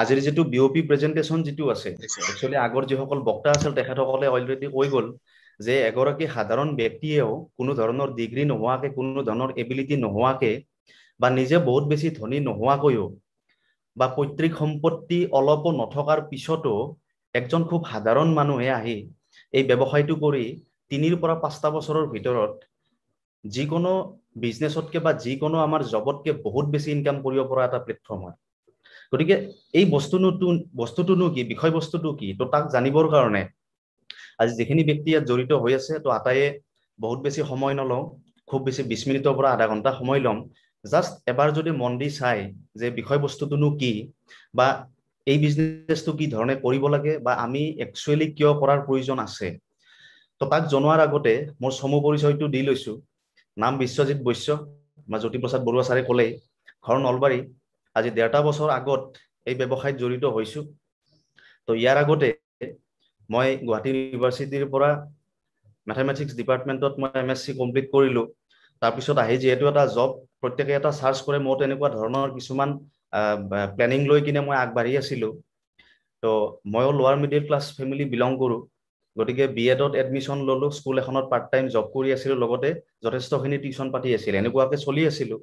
আজিৰ যিটো BOP presentation যিটো আছে একচুৱেলি আগৰ যিসকল বক্তা আছিল তেখেতসকলে অলৰেডি কৈ গ'ল যে এগৰাকী সাধাৰণ ব্যক্তিয়েও কোনো ধৰণৰ ডিগ্ৰী নোহোৱাকে কোনো ধৰণৰ এবিলিটি নোহোৱাকে বা নিজে বহুত বেছি ধনী নোহোৱাকৈও বা পৈতৃক সম্পত্তি অলপো নথকাৰ পিছতো একজন খুব সাধাৰণ মানুহে আহি এই ব্যৱসায়টো কৰি তিনিৰ পৰা পাঁচটা বছৰৰ ভিতৰত যিকোনো বিজনেছতকে বা যিকোনো আমাৰ জবতকে বহুত বেছি ইনকাম কৰিব পৰা এটা প্লেটফৰ্ম হয় গতিকে এই বস্তুনোটো বস্তুটোনো কি বিষয়বস্তুটো কি তো তাক জানিবৰ কাৰণে আজি যিখিনি ব্যক্তি ইয়াত জড়িত হৈ আছে তো আটায়ে বহুত বেছি সময় নলওঁ খুব বেছি বিছ মিনিটৰ পৰা আধা ঘণ্টা সময় ল'ম জাষ্ট এবাৰ যদি মন দি চাই যে বিষয়বস্তুটোনো কি বা এই বিজনেছটো কি ধৰণে কৰিব লাগে বা আমি একচুৱেলি কিয় কৰাৰ প্ৰয়োজন আছে তো তাক জনোৱাৰ আগতে মোৰ চমু পৰিচয়টো দি লৈছোঁ নাম বিশ্বজিৎ বৈশ্য বা জ্যোতিপ্ৰসাদ বৰুৱা ছাৰে ক'লেই ঘৰ নলবাৰী আজি ডেৰটা বছৰ আগত এই ব্যৱসায়ত জড়িত হৈছোঁ তো ইয়াৰ আগতে মই গুৱাহাটী ইউনিভাৰ্চিটিৰ পৰা মেথামেটিক্স ডিপাৰ্টমেণ্টত মই এম এছ চি কমপ্লিট কৰিলোঁ তাৰপিছত আহি যিহেতু এটা জব প্ৰত্যেকে এটা চাৰ্চ কৰে মোৰ তেনেকুৱা ধৰণৰ কিছুমান প্লেনিং লৈ কিনে মই আগবাঢ়ি আছিলোঁ তো ময়ো লোৱাৰ মিডিল ক্লাছ ফেমিলি বিলং কৰোঁ গতিকে বি এডত এডমিশ্যন ললোঁ স্কুল এখনত পাৰ্ট টাইম জব কৰি আছিলোঁ লগতে যথেষ্টখিনি টিউশ্যন পাতি আছিল এনেকুৱাকৈ চলি আছিলোঁ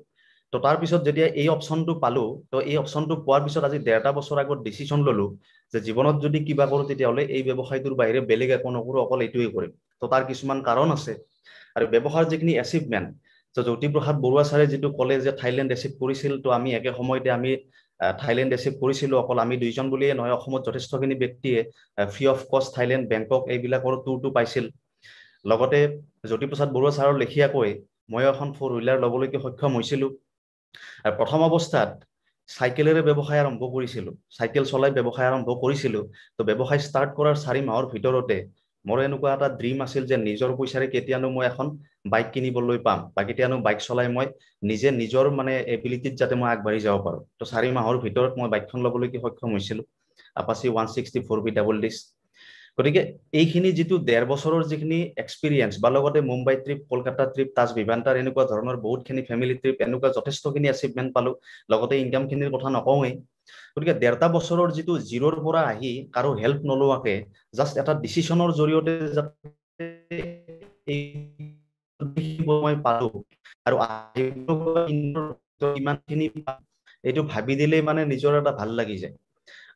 তো তাৰ পিছত যেতিয়া এই অপশ্যনটো পালো তো এই অপশ্যনটো পোৱাৰ পিছত আজি ডেৰটা বছৰ আগত ডিচিশ্যন ললো যে জীৱনত যদি কিবা কৰোঁ তেতিয়াহ'লে এই ব্যৱসায়টোৰ বাহিৰে বেলেগ একো নকৰোঁ অকল এইটোৱে কৰিম তো তাৰ কিছুমান কাৰণ আছে আৰু ব্যৱসায়ৰ যিখিনি এচিভমেণ্ট তো জ্যোতিপ্ৰসাদ বৰুৱা ছাৰে যিটো ক'লে যে থাইলেণ্ড ৰেচিভ কৰিছিল তো আমি একে সময়তে আমি থাইলেণ্ড ৰেচিভ কৰিছিলোঁ অকল আমি দুইজন বুলিয়েই নহয় অসমত যথেষ্টখিনি ব্যক্তিয়ে free of cost Thailand Bangkok এইবিলাকৰ টুৰটো পাইছিল লগতে জ্যোতিপ্ৰসাদ বৰুৱা ছাৰৰ লেখিয়াকৈ ময়ো এখন ফ'ৰ হুইলাৰ ল'বলৈকে সক্ষম হৈছিলোঁ আৰু প্ৰথম অৱস্থাত চাইকেলেৰে ব্যৱসায় আৰম্ভ কৰিছিলোঁ চাইকেল চলাই ব্যৱসায় আৰম্ভ কৰিছিলোঁ তো ব্যৱসায় ষ্টাৰ্ট কৰাৰ চাৰি মাহৰ ভিতৰতে মোৰ এনেকুৱা এটা ড্ৰিম আছিল যে নিজৰ পইচাৰে কেতিয়ানো মই এখন বাইক কিনিবলৈ পাম বা কেতিয়ানো বাইক চলাই মই নিজে নিজৰ মানে এবিলিটিত যাতে মই আগবাঢ়ি যাব পাৰোঁ তো চাৰি মাহৰ ভিতৰত মই বাইকখন ল'বলৈকে সক্ষম হৈছিলোঁ Apache one sixty four B double disc গতিকে এইখিনি যিটো ডেৰ বছৰৰ যিখিনি এক্সপিৰিয়েঞ্চ বা লগতে মুম্বাই ট্ৰিপ কলকাতা ট্ৰিপ তাজ ভিভান্তাৰ এনেকুৱা ধৰণৰ বহুতখিনি ফেমিলী ট্ৰিপ এনেকুৱা যথেষ্টখিনি এচিভমেণ্ট পালোঁ লগতে ইনকামখিনিৰ কথা নকওঁৱেই গতিকে ডেৰটা বছৰৰ যিটো জিৰ'ৰ পৰা আহি কাৰো হেল্প নোলোৱাকে জাষ্ট এটা ডিচিশ্যনৰ জৰিয়তে মই পালোঁ আৰু আহিব ইমানখিনি এইটো ভাবি দিলেই মানে নিজৰ এটা ভাল লাগি যায়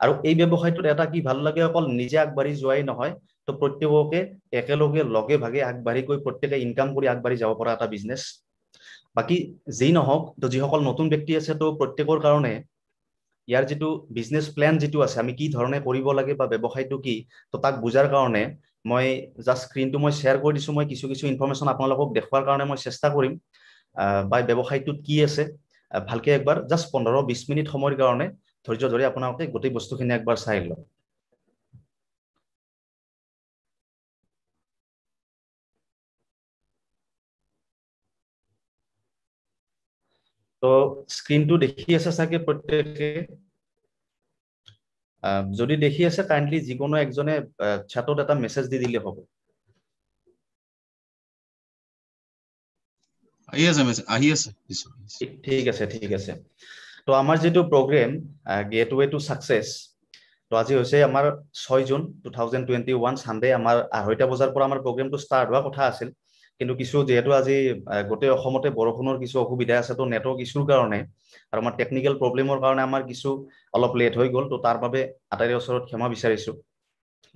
আৰু এই ব্যৱসায়টোত এটা কি ভাল লাগে অকল নিজে আগবাঢ়ি যোৱাই নহয় তো প্ৰত্যেককে একেলগে লগে ভাগে আগবাঢ়ি গৈ প্ৰত্যেকে ইনকাম কৰি আগবাঢ়ি যাব পৰা এটা বিজনেছ বাকী যি নহওক তো যিসকল নতুন ব্যক্তি আছে তো প্ৰত্যেকৰ কাৰণে ইয়াৰ যিটো বিজনেছ প্লেন যিটো আছে আমি কি ধৰণে কৰিব লাগে বা ব্যৱসায়টো কি তো তাক বুজাৰ কাৰণে মই জাষ্ট স্ক্ৰীণটো মই শ্বেয়াৰ কৰি দিছো মই কিছু কিছু ইনফৰমেশ্যন আপোনালোকক দেখুৱাৰ কাৰণে মই চেষ্টা কৰিম বা ব্যৱসায়টোত কি আছে ভালকে একবাৰ জাষ্ট পোন্ধৰ বিছ মিনিট সময়ৰ কাৰণে ধৈৰ্য ধৰি আপোনালোকে গোটেই বস্তুখিনি একবাৰ চাই লওক তো স্ক্ৰীণটো দেখি আছে চাগে প্ৰত্যেকে যদি দেখি আছে কাইণ্ডলি যিকোনো এজনে চেটত এটা মেছেজ দি দিলে হ'ব ঠিক আছে ঠিক আছে তো আমাৰ যিটো program gate gateway to success তো আজি হৈছে আমাৰ ছয় June two thousand twenty one Sunday আমাৰ আঢ়ৈটা বজাৰ পৰা আমাৰ প্ৰগ্ৰেমটো ষ্টাৰ্ট হোৱা কথা আছিল কিন্তু কিছু যিহেতু আজি গোটেই অসমতে বৰষুণৰ কিছু অসুবিধা আছে তো নেটৱৰ্ক ইছ্যুৰ কাৰণে আৰু আমাৰ টেকনিকেল প্ৰব্লেমৰ কাৰণে আমাৰ কিছু অলপ লেট হৈ গ'ল তো তাৰ বাবে আটাইৰে ওচৰত ক্ষমা বিচাৰিছো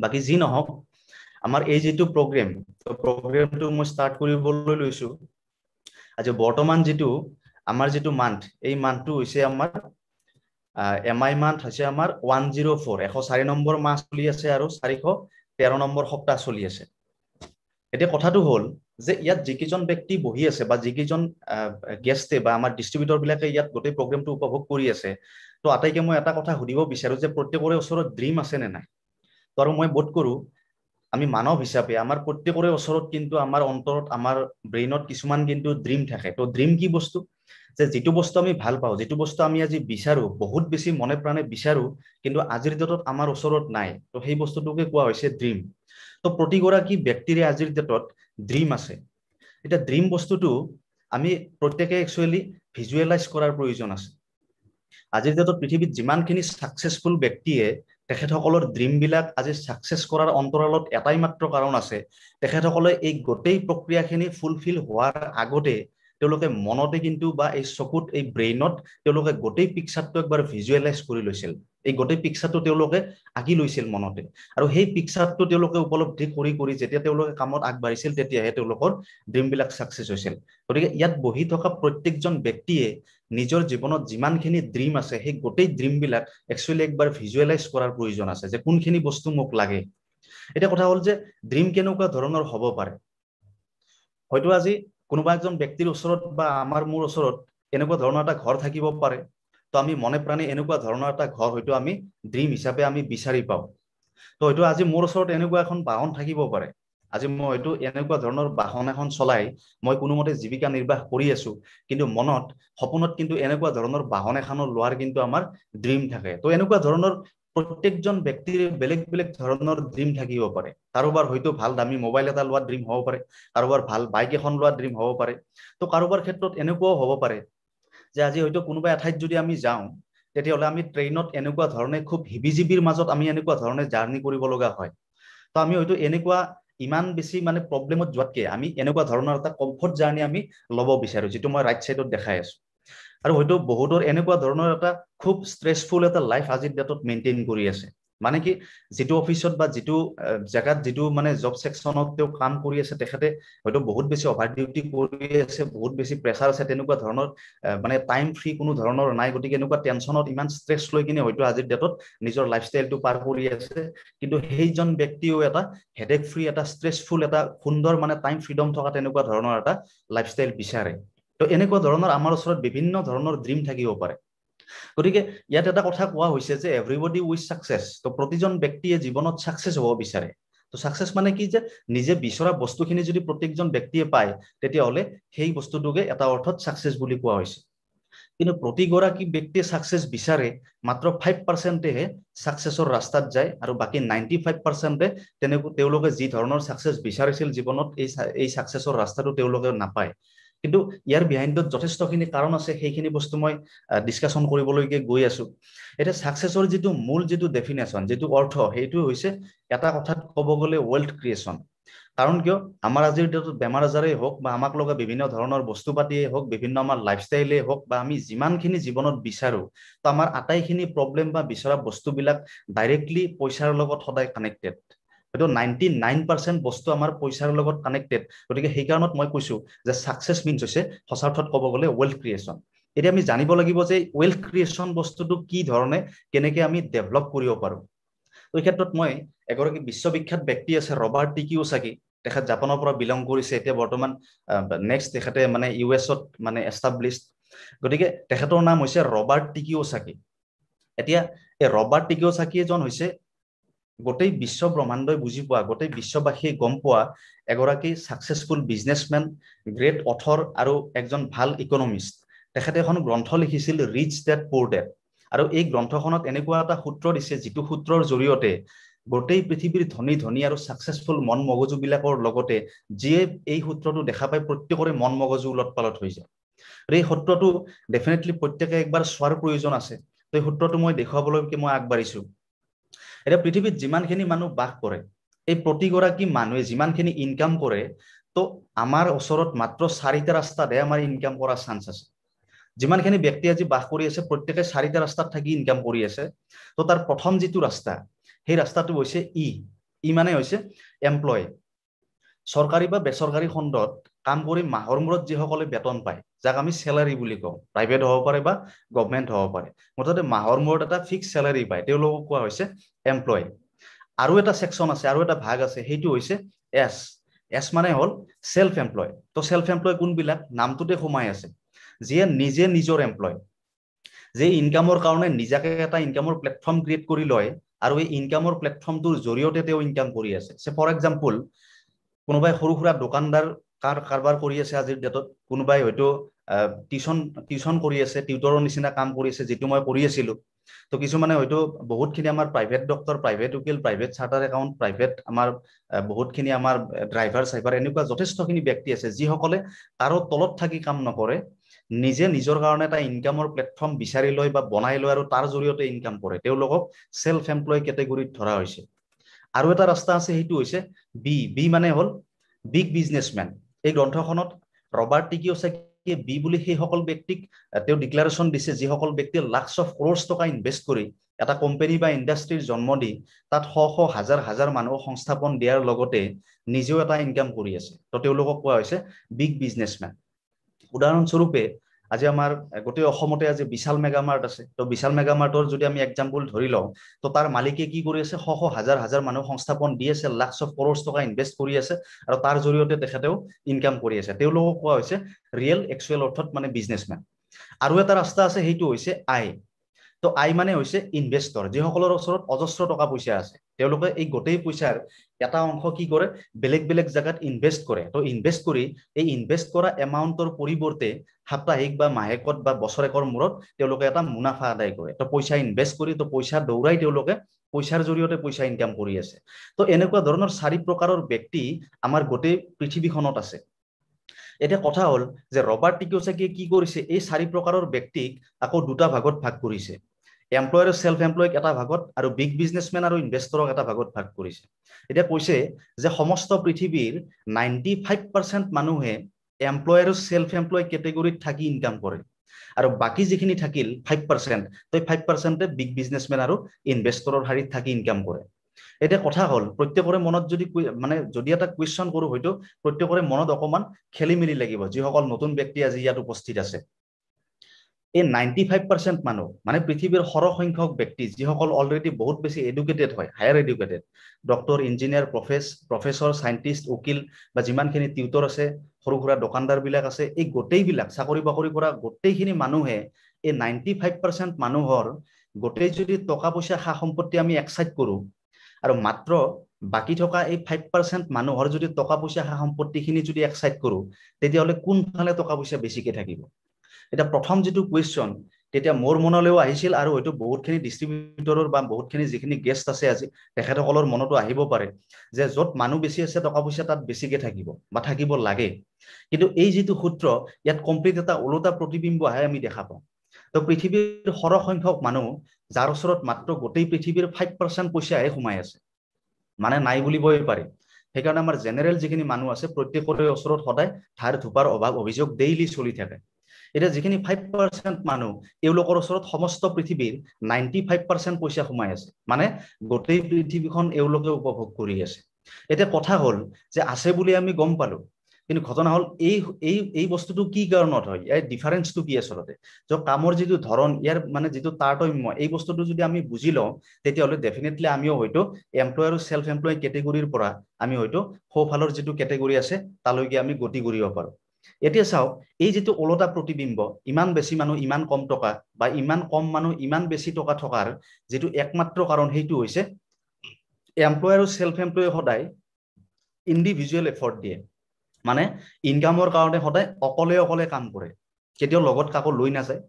বাকী যি নহওক আমাৰ এই যিটো প্ৰগ্ৰেম প্ৰগ্ৰেমটো মই ষ্টাৰ্ট কৰিবলৈ লৈছোঁ আজি বৰ্তমান যিটো আমাৰ যিটো মান্থ এই মান্থটো হৈছে আমাৰ এম আই মান্থ হৈছে আমাৰ ওৱান জিৰ' ফ'ৰ এশ চাৰি নম্বৰ মাহ চলি আছে আৰু চাৰিশ তেৰ নম্বৰ সপ্তাহ চলি আছে এতিয়া কথাটো হ'ল যে ইয়াত যিকেইজন ব্যক্তি বহি আছে বা যিকেইজন গেষ্টে বা আমাৰ ডিষ্ট্ৰিবিউটৰ বিলাকে ইয়াত গোটেই প্ৰগ্ৰেমটো উপভোগ কৰি আছে ত' আটাইকে মই এটা কথা সুধিব বিচাৰো যে প্ৰত্যেকৰে ওচৰত ড্ৰিম আছে নে নাই ত' আৰু মই বোধ কৰোঁ আমি মানৱ হিচাপে আমাৰ প্ৰত্যেকৰে ওচৰত কিন্তু আমাৰ অন্তৰত আমাৰ ব্ৰেইনত কিছুমান কিন্তু ড্ৰিম থাকে ত' ড্ৰিম কি বস্তু যে যিটো বস্তু আমি ভাল পাওঁ যিটো বস্তু আমি আজি বিচাৰোঁ বহুত বেছি মনে প্ৰাণে বিচাৰোঁ কিন্তু আজিৰ ডেটত আমাৰ ওচৰত নাই ত' সেই বস্তুটোকে কোৱা হৈছে ড্ৰিম ত' প্ৰতিগৰাকী ব্যক্তিৰে আজিৰ ডেটত ড্ৰিম আছে এতিয়া ড্ৰিম বস্তুটো আমি প্ৰত্যেকে একচুৱেলি ভিজুৱেলাইজ কৰাৰ প্ৰয়োজন আছে আজিৰ ডেটত পৃথিৱীত যিমানখিনি ছাকচেছফুল ব্যক্তিয়ে তেখেতসকলৰ ড্ৰিমবিলাক আজি ছাকচেছ কৰাৰ অন্তৰালত এটাই মাত্ৰ কাৰণ আছে তেখেতসকলে এই গোটেই প্ৰক্ৰিয়াখিনি ফুলফিল হোৱাৰ আগতে তেওঁলোকে মনতে কিন্তু বা এই চকুত এই ব্ৰেইনত তেওঁলোকে গোটেই পিকচাৰটো একবাৰ ভিজুৱেলাইজ কৰি লৈছিল এই গোটেই পিকচাৰটো তেওঁলোকে আঁকি লৈছিল মনতে আৰু সেই পিকচাৰটো তেওঁলোকে উপলব্ধি কৰি কৰি যেতিয়া তেওঁলোকে কামত আগবাঢ়িছিল তেতিয়াহে তেওঁলোকৰ ড্ৰিমবিলাক ছাকচেছ হৈছিল গতিকে ইয়াত বহি থকা প্ৰত্যেকজন ব্যক্তিয়ে নিজৰ জীৱনত যিমানখিনি ড্ৰিম আছে সেই গোটেই ড্ৰিমবিলাক একচুৱেলি একবাৰ ভিজুৱেলাইজ কৰাৰ প্ৰয়োজন আছে যে কোনখিনি বস্তু মোক লাগে এতিয়া কথা হ'ল যে ড্ৰিম কেনেকুৱা ধৰণৰ হ'ব পাৰে হয়তো আজি কোনোবা এজন ব্যক্তিৰ ওচৰত বা আমাৰ মোৰ ওচৰত এনেকুৱা ধৰণৰ এটা ঘৰ থাকিব পাৰে তো আমি মনে প্ৰাণে এনেকুৱা ধৰণৰ এটা ঘৰ হয়তো আমি ড্ৰিম হিচাপে আমি বিচাৰি পাওঁ তো হয়তো আজি মোৰ ওচৰত এনেকুৱা এখন বাহন থাকিব পাৰে আজি মই হয়তো এনেকুৱা ধৰণৰ বাহন এখন চলাই মই কোনোমতে জীৱিকা নিৰ্বাহ কৰি আছো কিন্তু মনত সপোনত কিন্তু এনেকুৱা ধৰণৰ বাহন এখন লোৱাৰ কিন্তু আমাৰ ড্ৰিম থাকে তো এনেকুৱা ধৰণৰ প্ৰত্যেকজন ব্যক্তিৰে বেলেগ বেলেগ ধৰণৰ ড্ৰিম থাকিব পাৰে কাৰোবাৰ হয়তো ভাল দামী মোবাইল এটা লোৱা ড্ৰিম হ'ব পাৰে কাৰোবাৰ ভাল বাইক এখন লোৱা ড্ৰিম হ'ব পাৰে তো কাৰোবাৰ ক্ষেত্ৰত এনেকুৱাও হ'ব পাৰে যে আজি হয়তো কোনোবা এঠাইত যদি আমি যাওঁ তেতিয়াহ'লে আমি ট্ৰেইনত এনেকুৱা ধৰণে খুব হিবি জিবিৰ মাজত আমি এনেকুৱা ধৰণে জাৰ্ণি কৰিব লগা হয় তো আমি হয়তো এনেকুৱা ইমান বেছি মানে প্ৰব্লেমত যোৱাতকৈ আমি এনেকুৱা ধৰণৰ এটা কমফৰ্ট জাৰ্ণি আমি ল'ব বিচাৰোঁ যিটো মই ৰাইট চাইডত দেখাই আছোঁ আৰু হয়তো বহুতৰ এনেকুৱা ধৰণৰ এটা খুব ষ্ট্ৰেছফুল এটা লাইফ আজিৰ ডেটত মেইনটেইন কৰি আছে মানে কি যিটো অফিচত বা যিটো জেগাত যিটো মানে জব ছেকশ্যনত তেওঁ কাম কৰি আছে তেখেতে হয়তো বহুত বেছি অভাৰ ডিউটি কৰি আছে বহুত বেছি প্ৰেছাৰ আছে তেনেকুৱা ধৰণৰ মানে টাইম ফ্ৰী কোনো ধৰণৰ নাই গতিকে এনেকুৱা টেনশ্যনত ইমান ষ্ট্ৰেছ লৈ কিনে হয়তো আজিৰ ডেটত নিজৰ লাইফ ষ্টাইলটো পাৰ কৰি আছে কিন্তু সেইজন ব্যক্তিও এটা হেডেক ফ্ৰী এটা ষ্ট্ৰেছফুল এটা সুন্দৰ মানে টাইম ফ্ৰীডম থকা তেনেকুৱা ধৰণৰ এটা লাইফ ষ্টাইল বিচাৰে তো এনেকুৱা ধৰণৰ আমাৰ ওচৰত বিভিন্ন ধৰণৰ ড্ৰিম থাকিব পাৰে গতিকে ইয়াত এটা কথা কোৱা হৈছে যে এভৰিবডি উইথ ছাকচেছ তো প্ৰতিজন ব্যক্তিয়ে জীৱনত ছাকচেছ হ'ব বিচাৰে তো ছাকচেছ মানে কি যে নিজে বিচৰা বস্তুখিনি যদি প্ৰত্যেকজন ব্যক্তিয়ে পায় তেতিয়াহ'লে সেই বস্তুটোকে এটা অৰ্থত ছাকচেছ বুলি কোৱা হৈছে কিন্তু প্ৰতিগৰাকী ব্যক্তিয়ে ছাকচেছ বিচাৰে মাত্ৰ ফাইভ পাৰ্চেণ্টেহে ছাকচেছৰ ৰাস্তাত যায় আৰু বাকী নাইণ্টি ফাইভ পাৰ্চেণ্টে তেনেকুৱা তেওঁলোকে যি ধৰণৰ ছাকচেছ বিচাৰিছিল জীৱনত এই এই ছাকচেছৰ ৰাস্তাটো তেওঁলোকে নাপায় কিন্তু ইয়াৰ বিহাইণ্ডত যথেষ্টখিনি কাৰণ আছে সেইখিনি বস্তু মই ডিছকাশ্যন কৰিবলৈকে গৈ আছো এতিয়া ছাকচেছৰ যিটো মূল যিটো ডেফিনেশ্যন যিটো অৰ্থ সেইটো হৈছে এটা কথাত ক'ব গ'লে ৱৰ্ল্ড ক্ৰিয়েশ্যন কাৰণ কিয় আমাৰ আজিৰ ডে'টত বেমাৰ আজাৰেই হওক বা আমাক লগা বিভিন্ন ধৰণৰ বস্তু পাতিয়েই হওক বিভিন্ন আমাৰ লাইফষ্টাইলেই হওক বা আমি যিমানখিনি জীৱনত বিচাৰোঁ তো আমাৰ আটাইখিনি প্ৰব্লেম বা বিচৰা বস্তুবিলাক ডাইৰেক্টলি পইচাৰ লগত সদায় কানেক্টেড সেইটো নাইনটি নাইন পাৰ্চেণ্ট বস্তু আমাৰ পইচাৰ লগত কানেক্টেড গতিকে সেইকাৰণত মই কৈছোঁ যে ছাকচেছ মিনছ হৈছে সঁচাৰ্থত ক'ব গ'লে ৱেলথ ক্ৰিয়েশ্যন এতিয়া আমি জানিব লাগিব যে ৱেলথ ক্ৰিয়েশ্যন বস্তুটো কি ধৰণে কেনেকৈ আমি ডেভেলপ কৰিব পাৰোঁ এই ক্ষেত্ৰত মই এগৰাকী বিশ্ববিখ্যাত ব্যক্তি আছে ৰবাৰ্ট টিকিও চাকি তেখেত জাপানৰ পৰা বিলং কৰিছে এতিয়া বৰ্তমান নেক্সট তেখেতে মানে ইউ এছত মানে এষ্টাব্লিছ গতিকে তেখেতৰ নাম হৈছে ৰবাৰ্ট টিকিঅ চাকি এতিয়া এই ৰবাৰ্ট টিকিঅ চাকি এজন হৈছে গোটেই বিশ্ব ব্ৰহ্মাণ্ডই বুজি পোৱা গোটেই বিশ্ববাসীয়ে গম পোৱা এগৰাকী ছাকচেছফুল বিজনেছমেন গ্ৰেট অথৰ আৰু এজন ভাল ইকনমিষ্ট তেখেতে এখন গ্ৰন্থ লিখিছিল ৰিচ ডেট পোৰ ডেট আৰু এই গ্ৰন্থখনত এনেকুৱা এটা সূত্ৰ দিছে যিটো সূত্ৰৰ জৰিয়তে গোটেই পৃথিৱীৰ ধনী ধনী আৰু ছাকচেছফুল মন মগজুবিলাকৰ লগতে যিয়ে এই সূত্ৰটো দেখা পাই প্ৰত্যেকৰে মন মগজু ওলট পালট হৈ যায় আৰু এই সূত্ৰটো ডেফিনেটলি প্ৰত্যেকে একবাৰ চোৱাৰ প্ৰয়োজন আছে সূত্ৰটো মই দেখুৱাবলৈকে মই আগবাঢ়িছো এতিয়া পৃথিৱীত যিমানখিনি মানুহ বাস কৰে এই প্ৰতিগৰাকী মানুহে যিমানখিনি ইনকাম কৰে তো আমাৰ ওচৰত মাত্ৰ চাৰিটা ৰাস্তাতহে আমাৰ ইনকাম কৰাৰ চান্স আছে যিমানখিনি ব্যক্তি আজি বাস কৰি আছে প্ৰত্যেকে চাৰিটা ৰাস্তাত থাকি ইনকাম কৰি আছে তো তাৰ প্ৰথম যিটো ৰাস্তা সেই ৰাস্তাটো হৈছে ই ই মানে হৈছে এমপ্লয় চৰকাৰী বা বেচৰকাৰী খণ্ডত কাম কৰি মাহৰ মূৰত যিসকলে বেতন পায় যাক আমি চেলাৰী বুলি কওঁ প্ৰাইভেট হ'ব পাৰে বা গভমেণ্ট হ'ব পাৰে মুঠতে মাহৰ মূৰত এটা ফিক্স চেলাৰী পায় তেওঁলোকক কোৱা হৈছে এমপ্লয় আৰু এটা ছেকশ্যন আছে আৰু এটা ভাগ আছে সেইটো হৈছে এছ এছ মানে হ'ল ছেল্ফ এমপ্লয় তো ছেল্ফ এমপ্লয় কোনবিলাক নামটোতে সোমাই আছে যিয়ে নিজে নিজৰ এমপ্লয় যে ইনকামৰ কাৰণে নিজাকে এটা ইনকামৰ প্লেটফৰ্ম ক্ৰিয়েট কৰি লয় আৰু এই ইনকামৰ প্লেটফৰ্মটোৰ জৰিয়তে তেওঁ ইনকাম কৰি আছে ফৰ এক্সাম্পল কোনোবাই সৰু সুৰা দোকানদাৰ কাৰ কাৰোবাৰ কৰি আছে আজিৰ ডেটত কোনোবাই হয়তো টিউচন টিউচন কৰি আছে টিউটৰৰ নিচিনা কাম কৰি আছে যিটো মই কৰি আছিলোঁ তো কিছুমানে হয়তো বহুতখিনি আমাৰ প্ৰাইভেট ডক্টৰ প্ৰাইভেট উকিল প্ৰাইভেট চাৰ্টাৰ একাউণ্ট প্ৰাইভেট আমাৰ বহুতখিনি আমাৰ ড্ৰাইভাৰ চাইভাৰ এনেকুৱা যথেষ্টখিনি ব্যক্তি আছে যিসকলে কাৰো তলত থাকি কাম নকৰে নিজে নিজৰ কাৰণে এটা ইনকামৰ প্লেটফৰ্ম বিচাৰি লয় বা বনাই লয় আৰু তাৰ জৰিয়তে ইনকাম কৰে তেওঁলোকক চেল্ফ এমপ্লয় কেটেগৰীত ধৰা হৈছে আৰু এটা ৰাস্তা আছে সেইটো হৈছে বি বি মানে হ'ল বিগ বিজনেছমেন এই গ্ৰন্থখনত ৰবাৰ্ট টিকিঅচাকিয়ে বি বুলি সেইসকল ব্যক্তিক তেওঁ ডিক্লেৰেশ্যন দিছে যিসকল ব্যক্তিয়ে লাখ অফ ক্ৰ'ৰ টকা ইনভেষ্ট কৰি এটা কোম্পেনী বা ইণ্ডাষ্ট্ৰীৰ জন্ম দি তাত শ শ হাজাৰ হাজাৰ মানুহক সংস্থাপন দিয়াৰ লগতে নিজেও এটা ইনকাম কৰি আছে তো তেওঁলোকক কোৱা হৈছে বিগ বিজনেছমেন উদাহৰণস্বৰূপে আজি আমাৰ গোটেই অসমতে আজি বিশাল মেগামাৰ্ট আছে তো বিশাল মেগামাৰ্টৰ যদি আমি এক্সাম্পল ধৰি লওঁ তো তাৰ মালিকে কি কৰি আছে শ হাজাৰ হাজাৰ মানুহ সংস্থাপন দি আছে লাখ অফ কৰ'ৰ টকা ইনভেষ্ট কৰি আছে আৰু তাৰ জৰিয়তে তেখেতেও ইনকাম কৰি আছে তেওঁলোকক কোৱা হৈছে ৰিয়েল একচুৱেল অৰ্থত মানে বিজনেছমেন আৰু এটা ৰাস্তা আছে সেইটো হৈছে আই তো আই মানে হৈছে ইনভেষ্টৰ যিসকলৰ ওচৰত অজস্ৰ টকা পইচা আছে তেওঁলোকে এই গোটেই পইচাৰ এটা অংশ কি কৰে বেলেগ বেলেগ জেগাত ইনভেষ্ট কৰে তো ইনভেষ্ট কৰি এই ইনভেষ্ট কৰা এমাউণ্টৰ পৰিৱৰ্তে সাপ্তাহিক বা মাহেকত বা বছৰেকৰ মূৰত তেওঁলোকে এটা মুনাফা আদায় কৰে তো পইচা ইনভেষ্ট কৰি তো পইচা দৌৰাই তেওঁলোকে পইচাৰ জৰিয়তে পইচা ইনকাম কৰি আছে তো এনেকুৱা ধৰণৰ চাৰি প্ৰকাৰৰ ব্যক্তি আমাৰ গোটেই পৃথিৱীখনত আছে এতিয়া কথা হ'ল যে ৰবাৰ্ট টিকচাকীয়ে কি কৰিছে এই চাৰি প্ৰকাৰৰ ব্যক্তিক আকৌ দুটা ভাগত ভাগ কৰিছে এমপ্লয় আৰু ছেল্ফ এমপ্লয়ক এটা ভাগত আৰু বিগ বিজনেছমেন আৰু ইনভেষ্টৰক এটা ভাগত ভাগ কৰিছে এতিয়া কৈছে যে সমস্ত পৃথিৱীৰ নাইণ্টি ফাইভ পাৰ্চেণ্ট মানুহে এমপ্লয় আৰু ছেল্ফ এমপ্লয় কেটেগৰীত থাকি ইনকাম কৰে আৰু বাকী যিখিনি থাকিল ফাইভ পাৰ্চেণ্ট সেই ফাইভ পাৰ্চেণ্টে বিগ বিজনেছমেন আৰু ইনভেষ্টৰৰ শাৰীত থাকি ইনকাম কৰে এতিয়া কথা হ'ল প্ৰত্যেকৰে মনত যদি মানে যদি এটা কুৱেশ্যন কৰোঁ হয়তো প্ৰত্যেকৰে মনত অকণমান খেলি মেলি লাগিব যিসকল নতুন ব্যক্তি আজি ইয়াত উপস্থিত আছে এই নাইণ্টি ফাইভ পাৰ্চেণ্ট মানুহ মানে পৃথিৱীৰ সৰহসংখ্যক ব্যক্তি যিসকল অলৰেডি বহুত বেছি এডুকেটেড হয় higher educated doctor engineer profess professor scientist উকিল বা যিমানখিনি টিউটৰ আছে সৰু সুৰা দোকানদাৰবিলাক আছে এই গোটেইবিলাক চাকৰি বাকৰি কৰা গোটেইখিনি মানুহে এই নাইণ্টি ফাইভ পাৰ্চেণ্ট মানুহৰ গোটেই যদি টকা পইচা সা সম্পত্তি আমি একচাইড কৰোঁ আৰু মাত্ৰ বাকী থকা এই ফাইভ পাৰ্চেণ্ট মানুহৰ যদি টকা পইচা সা সম্পত্তিখিনি যদি একচাইড কৰোঁ তেতিয়াহ'লে কোনফালে টকা পইচা বেছিকৈ থাকিব এতিয়া প্ৰথম যিটো কুৱেশ্যন তেতিয়া মোৰ মনলৈও আহিছিল আৰু হয়তো বহুতখিনি ডিষ্ট্ৰিবিউটৰৰ বা বহুতখিনি যিখিনি গেষ্ট আছে আজি তেখেতসকলৰ মনতো আহিব পাৰে যে য'ত মানুহ বেছি আছে টকা পইচা তাত বেছিকৈ থাকিব বা থাকিব লাগে কিন্তু এই যিটো সূত্ৰ ইয়াত কমপ্লিট এটা ওলোটা প্ৰতিবিম্ব আহে আমি দেখা পাওঁ তো পৃথিৱীৰ সৰহসংখ্যক মানুহ যাৰ ওচৰত মাত্ৰ গোটেই পৃথিৱীৰ ফাইভ পাৰ্চেণ্ট পইচাহে সোমাই আছে মানে নাই বুলিবই পাৰি সেইকাৰণে আমাৰ জেনেৰেল যিখিনি মানুহ আছে প্ৰত্যেকৰে ওচৰত সদায় ধাৰ ধোপাৰ অভাৱ অভিযোগ ডেইলি চলি থাকে এতিয়া যিখিনি ফাইভ পাৰ্চেণ্ট মানুহ এওঁলোকৰ ওচৰত সমস্ত পৃথিৱীৰ নাইণ্টি ফাইভ পাৰ্চেণ্ট পইচা সোমাই আছে মানে গোটেই পৃথিৱীখন এওঁলোকে উপভোগ কৰি আছে এতিয়া কথা হ'ল যে আছে বুলি আমি গম পালোঁ কিন্তু ঘটনা হ'ল এই এই এই বস্তুটো কি কাৰণত হয় ইয়াৰ ডিফাৰেঞ্চটো কি আচলতে যে কামৰ যিটো ধৰণ ইয়াৰ মানে যিটো তাৰতম্য এই বস্তুটো যদি আমি বুজি লওঁ তেতিয়াহ'লে ডেফিনেটলি আমিও হয়তো এমপ্লয় আৰু চেল্ফ এমপ্লয় কেটেগৰীৰ পৰা আমি হয়তো সৌফালৰ যিটো কেটেগৰী আছে তালৈকে আমি গতি কৰিব পাৰোঁ এতিয়া চাওক এই যিটো ওলোটা প্ৰতিবিম্ব ইমান বেছি মানুহ ইমান কম টকা বা ইমান কম মানুহ ইমান বেছি টকা থকাৰ যিটো একমাত্ৰ কাৰণ সেইটো হৈছে এমপ্লয় আৰু চেল্ফ এমপ্লয়ে সদায় ইণ্ডিভিজুৱেল এফৰ্ট দিয়ে মানে ইনকামৰ কাৰণে সদায় অকলে অকলে কাম কৰে কেতিয়াও লগত কাকো লৈ নাযায়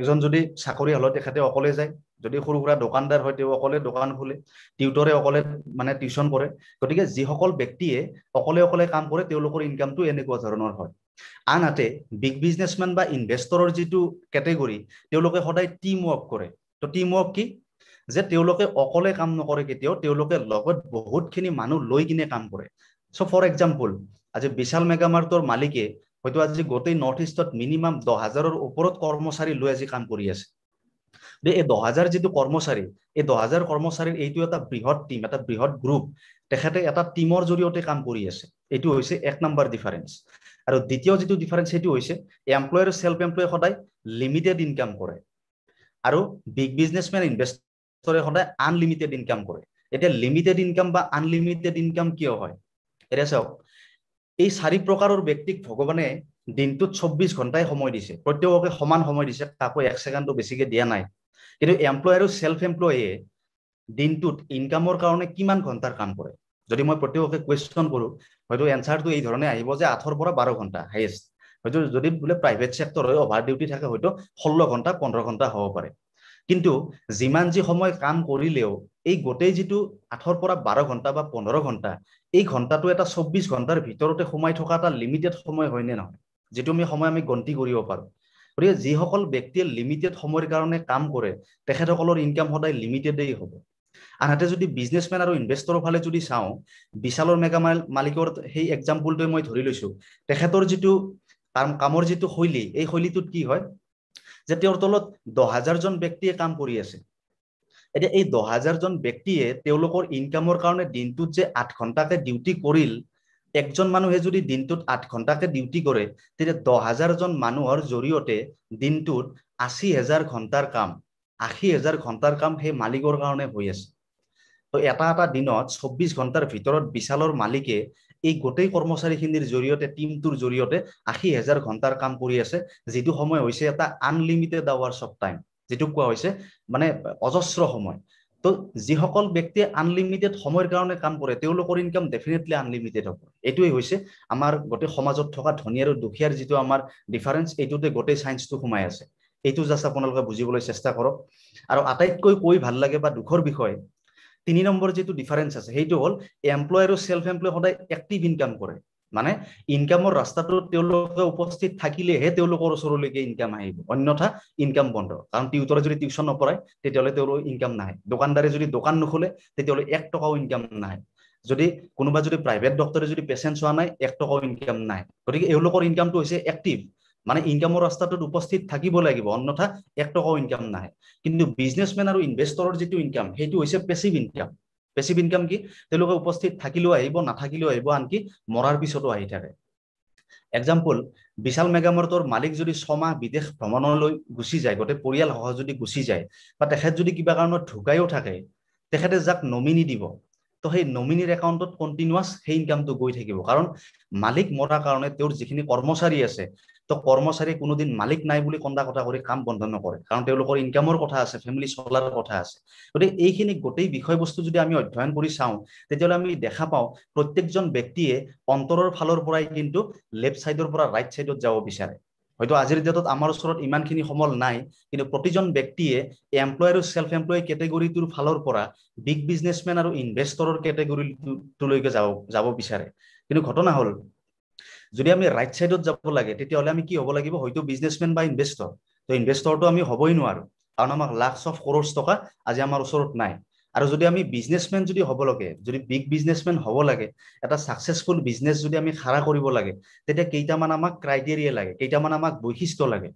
একজন যদি চাকৰি হ'লে তেখেতে অকলে যায় যদি সৰু সুৰা দোকানদাৰ হয় তেওঁ অকলে দোকান খোলে টিউটৰে অকলে মানে টিউচন কৰে গতিকে যিসকল ব্যক্তিয়ে অকলে অকলে কাম কৰে তেওঁলোকৰ ইনকামটো এনেকুৱা ধৰণৰ হয় আনহাতে বিগ বিজনেছমেন বা ইনভেষ্টৰৰ যিটো কেটেগৰী তেওঁলোকে সদায় টিম ৱৰ্ক কৰে তো টিম ৱৰ্ক কি যে তেওঁলোকে অকলে কাম নকৰে কেতিয়াও তেওঁলোকে লগত বহুতখিনি মানুহ লৈ কিনে কাম কৰে চ' ফৰ এক্সাম্পল আজি বিশাল মেগামাৰ্টৰ মালিকে হয়তো আজি গোটেই নৰ্থ ইষ্টত মিনিমাম দহ হাজাৰৰ ওপৰত কৰ্মচাৰী লৈ আজি কাম কৰি আছে যে এই দহ হাজাৰ যিটো কৰ্মচাৰী এই দহ হাজাৰ কৰ্মচাৰীৰ এইটো এটা বৃহৎ টীম এটা বৃহৎ গ্ৰুপ তেখেতে এটা টীমৰ জৰিয়তে কাম কৰি আছে এইটো হৈছে এক নম্বৰ ডিফাৰেঞ্চ আৰু দ্বিতীয় যিটো ডিফাৰেঞ্চ সেইটো হৈছে এমপ্লয় আৰু চেল্ফ এমপ্লয় সদায় লিমিটেড ইনকাম কৰে আৰু বিগ বিজনেছমেন ইনভেষ্টৰে সদায় আনলিমিটেড ইনকাম কৰে এতিয়া লিমিটেড ইনকাম বা আনলিমিটেড ইনকাম কিয় হয় এতিয়া চাওক এই চাৰি প্ৰকাৰৰ ব্যক্তিক ভগৱানে দিনটোত চৌব্বিছ ঘণ্টাই সময় দিছে প্ৰত্যেককে সমান সময় দিছে কাকো এক ছেকেণ্ডটো বেছিকে দিয়া নাই কিন্তু এমপ্লয় আৰু চেল্ফ এমপ্লয়ে দিনটোত ইনকামৰ কাৰণে কিমান ঘণ্টাৰ কাম কৰে যদি মই প্ৰত্যেককে কুৱেশ্যন কৰোঁ হয়তো এনচাৰটো এই ধৰণে আহিব যে আঠৰ পৰা বাৰ ঘণ্টা হায়েষ্ট হয়তো যদি বোলে প্ৰাইভেট ছেক্টৰ হয় অভাৰ ডিউটি থাকে হয়তো ষোল্ল ঘণ্টা পোন্ধৰ ঘণ্টা হ'ব পাৰে কিন্তু যিমান যি সময় কাম কৰিলেও এই গোটেই যিটো আঠৰ পৰা বাৰ ঘণ্টা বা পোন্ধৰ ঘণ্টা এই ঘণ্টাটো এটা চৌব্বিছ ঘণ্টাৰ ভিতৰতে সোমাই থকা এটা লিমিটেড সময় হয়নে নহয় যিটো আমি সময় আমি গণতি কৰিব পাৰোঁ গতিকে যিসকল ব্যক্তিয়ে লিমিটেড সময়ৰ কাৰণে কাম কৰে তেখেতসকলৰ ইনকাম সদায় লিমিটেডেই হ'ব আনহাতে যদি বিজনেছমেন আৰু ইনভেষ্টৰৰ ফালে যদি চাওঁ বিশালৰ মেগা মালিকৰ সেই এক্সাম্পলটোৱে মই ধৰি লৈছোঁ তেখেতৰ যিটো কাম কামৰ যিটো শৈলী এই শৈলীটোত কি হয় যে তেওঁৰ তলত দহ হাজাৰজন ব্যক্তিয়ে কাম কৰি আছে এতিয়া এই দহ হাজাৰজন ব্যক্তিয়ে তেওঁলোকৰ ইনকামৰ কাৰণে দিনটোত যে আঠ ঘণ্টাকে ডিউটি কৰিল একজন মানুহে যদি দিনটোত আঠ ঘণ্টাকে ডিউটি কৰে তেতিয়া দহ হাজাৰজন মানুহৰ জৰিয়তে দিনটোত আশী হেজাৰ ঘণ্টাৰ কাম আশী হেজাৰ ঘণ্টাৰ কাম সেই মালিকৰ কাৰণে হৈ আছে তো এটা এটা দিনত চৌব্বিছ ঘণ্টাৰ ভিতৰত বিশালৰ মালিকে এই গোটেই কৰ্মচাৰীখিনিৰ জৰিয়তে টিমটোৰ জৰিয়তে আশী হেজাৰ ঘণ্টাৰ কাম কৰি আছে যিটো সময় হৈছে এটা আনলিমিটেড আৱাৰ্চ অফ টাইম যিটো কোৱা হৈছে মানে অজস্ৰ সময় তো যিসকল ব্যক্তিয়ে আনলিমিটেড সময়ৰ কাৰণে কাম কৰে তেওঁলোকৰ ইনকাম ডেফিনেটলি আনলিমিটেড হ'ব এইটোৱেই হৈছে আমাৰ গোটেই সমাজত থকা ধনী আৰু দুখীয়াৰ যিটো আমাৰ ডিফাৰেঞ্চ এইটোতে গোটেই চাইন্সটো সোমাই আছে এইটো জাষ্ট আপোনালোকে বুজিবলৈ চেষ্টা কৰক আৰু আটাইতকৈ কৈ ভাল লাগে বা দুখৰ বিষয়ে তিনি নম্বৰ যিটো ডিফাৰেঞ্চ আছে সেইটো হ'ল এমপ্লয় আৰু চেল্ফ এমপ্লয় সদায় এক্টিভ ইনকাম কৰে মানে ইনকামৰ ৰাস্তাটোত তেওঁলোকে উপস্থিত থাকিলেহে তেওঁলোকৰ ওচৰলৈকে ইনকাম আহিব অন্যথা ইনকাম বন্ধ কাৰণ টিউটৰে যদি টিউচন নপঢ়ায় তেতিয়াহ'লে তেওঁলোকৰ ইনকাম নাহে দোকানদাৰে যদি দোকান নোখোলে তেতিয়াহ'লে এক টকাও ইনকাম নাহে যদি কোনোবা যদি প্ৰাইভেট ডক্তৰে যদি পেচেণ্ট চোৱা নাই এক টকাও ইনকাম নাই গতিকে এওঁলোকৰ ইনকামটো হৈছে এক্টিভ মানে ইনকামৰ ৰাস্তাটোত উপস্থিত থাকিব লাগিব অন্যথা এক টকাও ইনকাম নাহে কিন্তু বিজনেছমেন আৰু ইনভেষ্টৰৰ যিটো ইনকাম সেইটো হৈছে পেচিভ ইনকাম পেচিভ ইনকাম কি তেওঁলোকে উপস্থিত থাকিলেও আহিব নাথাকিলেও আহিব আনকি মৰাৰ পিছতো আহি থাকে এক্সাম্পল বিশাল মেগামৰ্টৰ মালিক যদি ছমাহ বিদেশ ভ্ৰমণলৈ গুচি যায় গোটেই পৰিয়াল সহ যদি গুচি যায় বা তেখেত যদি কিবা কাৰণত ঢুকাইও থাকে তেখেতে যাক নমিনি দিব তো সেই নমিনিৰ একাউণ্টত কণ্টিনিউৱাছ সেই ইনকামটো গৈ থাকিব কাৰণ মালিক মৰাৰ কাৰণে তেওঁৰ যিখিনি কৰ্মচাৰী আছে তো কৰ্মচাৰী কোনোদিন মালিক নাই বুলি কন্দা কথা কৰি কাম বন্ধ নকৰে কাৰণ তেওঁলোকৰ ইনকামৰ কথা আছে ফেমিলি চলাৰ কথা আছে গতিকে এইখিনি গোটেই বিষয়বস্তু যদি আমি অধ্যয়ন কৰি চাওঁ তেতিয়াহ'লে আমি দেখা পাওঁ প্ৰত্যেকজন ব্যক্তিয়ে অন্তৰৰ ফালৰ পৰাই কিন্তু লেফ্ট ছাইডৰ পৰা ৰাইট ছাইডত যাব বিচাৰে হয়তো আজিৰ ডেটত আমাৰ ওচৰত ইমানখিনি সমল নাই কিন্তু প্ৰতিজন ব্যক্তিয়ে এমপ্লয় আৰু চেল্ফ এমপ্লয় কেটেগৰীটোৰ ফালৰ পৰা বিগ বিজনেছমেন আৰু ইনভেষ্টৰৰ কেটেগৰীটোলৈকে যাব যাব বিচাৰে কিন্তু ঘটনা হ'ল যদি আমি ৰাইট ছাইডত যাব লাগে তেতিয়াহ'লে আমি কি হ'ব লাগিব হয়তো বিজনেছমেন বা ইনভেষ্টৰ তো ইনভেষ্টৰটো আমি হ'বই নোৱাৰোঁ কাৰণ আমাক লাখ অফ কৰ'ৰ টকা আজি আমাৰ ওচৰত নাই আৰু যদি আমি বিজনেছমেন যদি হ'ব লাগে যদি বিগ বিজনেছমেন হ'ব লাগে এটা ছাকচেছফুল বিজনেছ যদি আমি খাৰা কৰিব লাগে তেতিয়া কেইটামান আমাক ক্ৰাইটেৰিয়া লাগে কেইটামান আমাক বৈশিষ্ট্য লাগে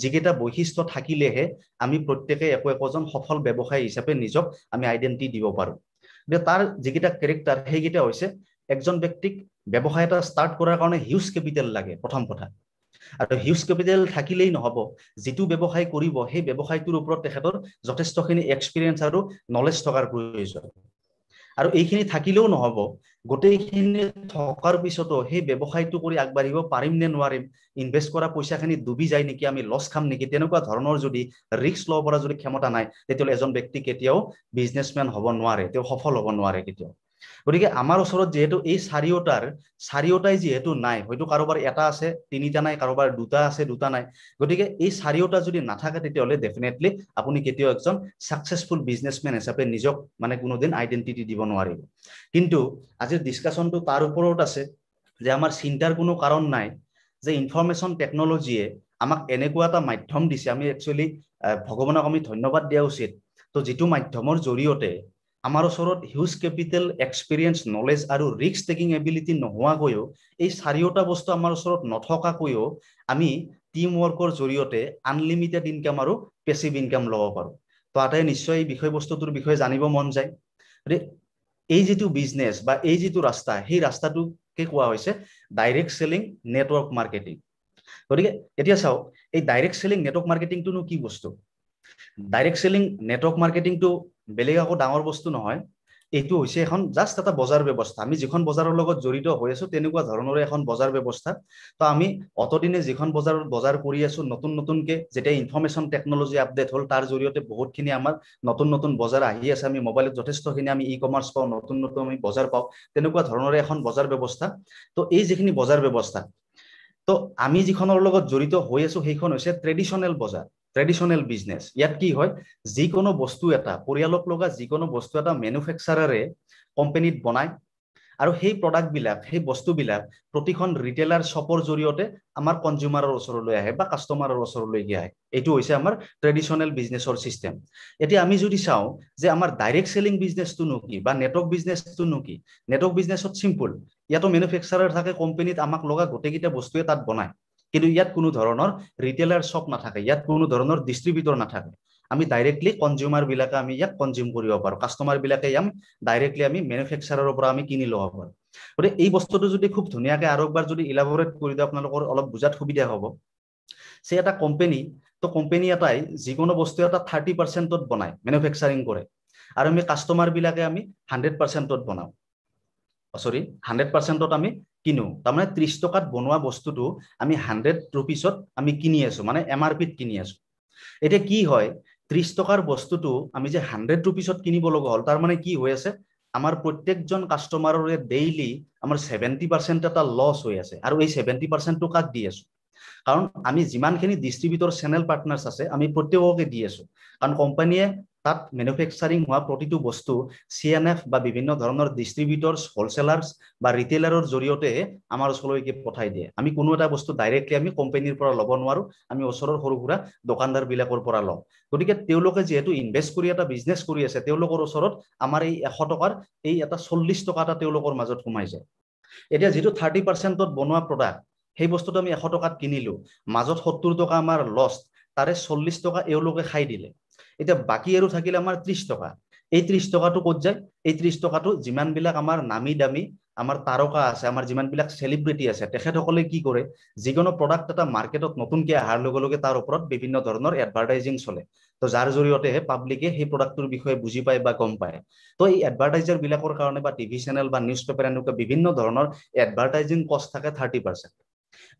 যিকেইটা বৈশিষ্ট্য থাকিলেহে আমি প্ৰত্যেকে একো একোজন সফল ব্যৱসায়ী হিচাপে নিজক আমি আইডেণ্টি দিব পাৰোঁ তাৰ যিকেইটা কেৰেক্টাৰ সেইকেইটা হৈছে এজন ব্যক্তিক ব্যৱসায় এটা ষ্টাৰ্ট কৰাৰ কাৰণে হিউজ কেপিটেল লাগে প্ৰথম কথা আৰু হিউজ কেপিটেল থাকিলেই নহ'ব যিটো ব্যৱসায় কৰিব সেই ব্যৱসায়টোৰ ওপৰত তেখেতৰ যথেষ্টখিনি এক্সপিৰিয়েঞ্চ আৰু নলেজ থকাৰ প্ৰয়োজন আৰু এইখিনি থাকিলেও নহ'ব গোটেইখিনি থকাৰ পিছতো সেই ব্যৱসায়টো কৰি আগবাঢ়িব পাৰিম নে নোৱাৰিম ইনভেষ্ট কৰা পইচাখিনি ডুবি যায় নেকি আমি লছ খাম নেকি তেনেকুৱা ধৰণৰ যদি ৰিস্ক ল'ব পৰা যদি ক্ষমতা নাই তেতিয়াহ'লে এজন ব্যক্তি কেতিয়াও বিজনেছমেন হ'ব নোৱাৰে তেওঁ সফল হ'ব নোৱাৰে কেতিয়াও গতিকে আমাৰ ওচৰত যিহেতু এই চাৰিওটাৰ চাৰিওটাই যিহেতু নাই হয়তো কাৰোবাৰ এটা আছে তিনিটা নাই কাৰোবাৰ দুটা আছে দুটা নাই গতিকে এই চাৰিওটা যদি নাথাকে তেতিয়াহ'লে ডেফিনেটলি আপুনি কেতিয়াও এজন ছাকচেছফুল বিজনেছমেন হিচাপে নিজক মানে কোনোদিন আইডেণ্টিটি দিব নোৱাৰিব কিন্তু আজিৰ ডিছকাশ্যনটো তাৰ ওপৰত আছে যে আমাৰ চিন্তাৰ কোনো কাৰণ নাই যে ইনফৰ্মেশ্যন টেকনলজিয়ে আমাক এনেকুৱা এটা মাধ্যম দিছে আমি একচুৱেলি ভগৱানক আমি ধন্যবাদ দিয়া উচিত ত' যিটো মাধ্যমৰ জৰিয়তে আমাৰ ওচৰত হিউজ কেপিটেল এক্সপিৰিয়েঞ্চ নলেজ আৰু ৰিক্স টেকিং এবিলিটি নোহোৱাকৈও এই চাৰিওটা বস্তু আমাৰ ওচৰত নথকাকৈও আমি টিম ৱৰ্কৰ জৰিয়তে আনলিমিটেড ইনকাম আৰু পেচিভ ইনকাম ল'ব পাৰোঁ তো আটাই নিশ্চয় এই বিষয়বস্তুটোৰ বিষয়ে জানিব মন যায় এই যিটো বিজনেছ বা এই যিটো ৰাস্তা সেই ৰাস্তাটোকে কোৱা হৈছে ডাইৰেক্ট চেলিং নেটৱৰ্ক মাৰ্কেটিং গতিকে এতিয়া চাওক এই ডাইৰেক্ট চেলিং নেটৱৰ্ক মাৰ্কেটিংটোনো কি বস্তু ডাইৰেক্ট চেলিং নেটৱৰ্ক মাৰ্কেটিংটো বেলেগ একো ডাঙৰ বস্তু নহয় এইটো হৈছে এখন জাষ্ট এটা বজাৰ ব্যৱস্থা আমি যিখন বজাৰৰ লগত জড়িত হৈ আছো তেনেকুৱা ধৰণৰে এখন বজাৰ ব্যৱস্থা তো আমি অতদিনে যিখন বজাৰত বজাৰ কৰি আছো নতুন নতুনকে যেতিয়া ইনফৰমেশ্যন টেকনলজি আপডেট হ'ল তাৰ জৰিয়তে বহুতখিনি আমাৰ নতুন নতুন বজাৰ আহি আছে আমি মোবাইলত যথেষ্টখিনি আমি ই কমাৰ্চ পাওঁ নতুন নতুন আমি বজাৰ পাওঁ তেনেকুৱা ধৰণৰে এখন বজাৰ ব্যৱস্থা তো এই যিখিনি বজাৰ ব্যৱস্থা তো আমি যিখনৰ লগত জড়িত হৈ আছো সেইখন হৈছে ট্ৰেডিশ্যনেল বজাৰ ট্ৰেডিশ্যনেল বিজনেছ ইয়াত কি হয় যিকোনো বস্তু এটা পৰিয়ালক লগা যিকোনো বস্তু এটা মেনুফেকচাৰাৰে কোম্পেনীত বনায় আৰু সেই প্ৰডাক্টবিলাক সেই বস্তুবিলাক প্ৰতিখন ৰিটেলাৰ শ্বপৰ জৰিয়তে আমাৰ কনজিউমাৰৰ ওচৰলৈ আহে বা কাষ্টমাৰৰ ওচৰলৈ আহে এইটো হৈছে আমাৰ ট্ৰেডিশ্যনেল বিজনেছৰ ছিষ্টেম এতিয়া আমি যদি চাওঁ যে আমাৰ ডাইৰেক্ট চেলিং বিজনেছটোনো কি বা নেটৱৰ্ক বিজনেছটোনো কি নেটৱৰ্ক বিজনেছত চিম্পুল ইয়াতো মেনুফেকচাৰাৰ থাকে কোম্পেনীত আমাক লগা গোটেইকেইটা বস্তুৱে তাত বনায় কিন্তু ইয়াত কোনো ধৰণৰ ৰিটেইলাৰ শ্বপ নাথাকে ইয়াত কোনো ধৰণৰ ডিষ্ট্ৰিবিউটৰ নাথাকে আমি ডাইৰেক্টলি কনজিউমাৰবিলাকে আমি ইয়াক কনজিউম কৰিব পাৰোঁ কাষ্টমাৰবিলাকে ইয়াম ডাইৰেক্টলি আমি মেনুফেকচাৰৰ পৰা আমি কিনি ল'ব পাৰোঁ গতিকে এই বস্তুটো যদি খুব ধুনীয়াকৈ আৰু একবাৰ যদি ইলাবৰেট কৰি দিওঁ আপোনালোকৰ অলপ বুজাত সুবিধা হ'ব সেই এটা কোম্পেনী তো কোম্পেনী এটাই যিকোনো বস্তু এটা থাৰ্টি পাৰ্চেণ্টত বনায় মেনুফেকচাৰিং কৰে আৰু আমি কাষ্টমাৰবিলাকে আমি হাণ্ড্ৰেড পাৰ্চেণ্টত বনাওঁ চৰি হাণ্ড্ৰেড পাৰ্চেণ্টত আমি কিনো তাৰমানে ত্ৰিছ টকাত বনোৱা বস্তুটো আমি হাণ্ড্ৰেড ৰুপিছত আমি কিনি আছো মানে এম আৰ পিত কিনি আছো এতিয়া কি হয় ত্ৰিছ টকাৰ বস্তুটো আমি যে হাণ্ড্ৰেড ৰুপিছত কিনিব লগা হ'ল তাৰমানে কি হৈ আছে আমাৰ প্ৰত্যেকজন কাষ্টমাৰৰে ডেইলি আমাৰ ছেভেণ্টি পাৰ্চেণ্ট এটা লছ হৈ আছে আৰু এই ছেভেণ্টি পাৰ্চেণ্টটো কাক দি আছো কাৰণ আমি যিমানখিনি ডিষ্ট্ৰিবিউটৰ চেনেল পাৰ্টনাৰ্ছ আছে আমি প্ৰত্যেককে দি আছো কাৰণ কোম্পানীয়ে তাত মেনুফেকচাৰিং হোৱা প্ৰতিটো বস্তু চি এন এফ বা বিভিন্ন ধৰণৰ ডিষ্ট্ৰিবিউটৰ হ'লচেলাৰ বা ৰিটেইলাৰৰ জৰিয়তে আমাৰ ওচৰলৈকে পঠাই দিয়ে আমি কোনো এটা বস্তু ডাইৰেক্টলি আমি কোম্পেনীৰ পৰা ল'ব নোৱাৰোঁ আমি ওচৰৰ সৰু সুৰা দোকানদাৰবিলাকৰ পৰা লওঁ গতিকে তেওঁলোকে যিহেতু ইনভেষ্ট কৰি এটা বিজনেছ কৰি আছে তেওঁলোকৰ ওচৰত আমাৰ এই এশ টকাৰ এই এটা চল্লিছ টকা এটা তেওঁলোকৰ মাজত সোমাই যায় এতিয়া যিটো থাৰ্টি পাৰ্চেণ্টত বনোৱা প্ৰডাক্ট সেই বস্তুটো আমি এশ টকাত কিনিলোঁ মাজত সত্তৰ টকা আমাৰ লষ্ট তাৰে চল্লিছ টকা এওঁলোকে খাই দিলে এতিয়া বাকী আৰু থাকিলে আমাৰ ত্ৰিশ টকা এই ত্ৰিশ টকাটো ক'ত যায় এই ত্ৰিশ টকাটো যিমানবিলাক আমাৰ নামী দামী আমাৰ তাৰকা আছে আমাৰ যিমানবিলাক চেলিব্ৰিটি আছে তেখেতসকলে কি কৰে যিকোনো প্ৰডাক্ট এটা মাৰ্কেটত নতুনকৈ অহাৰ লগে লগে তাৰ ওপৰত বিভিন্ন ধৰণৰ এডভাৰটাইজিং চলে তো যাৰ জৰিয়তেহে পাব্লিকে সেই প্ৰডাক্টটোৰ বিষয়ে বুজি পায় বা গম পায় তো এই এডভাৰটাইজাৰবিলাকৰ কাৰণে বা টিভি চেনেল বা নিউজ পেপাৰ এনেকুৱা বিভিন্ন ধৰণৰ এডভাৰটাইজিং কষ্ট থাকে থাৰ্টি পাৰ্চেণ্ট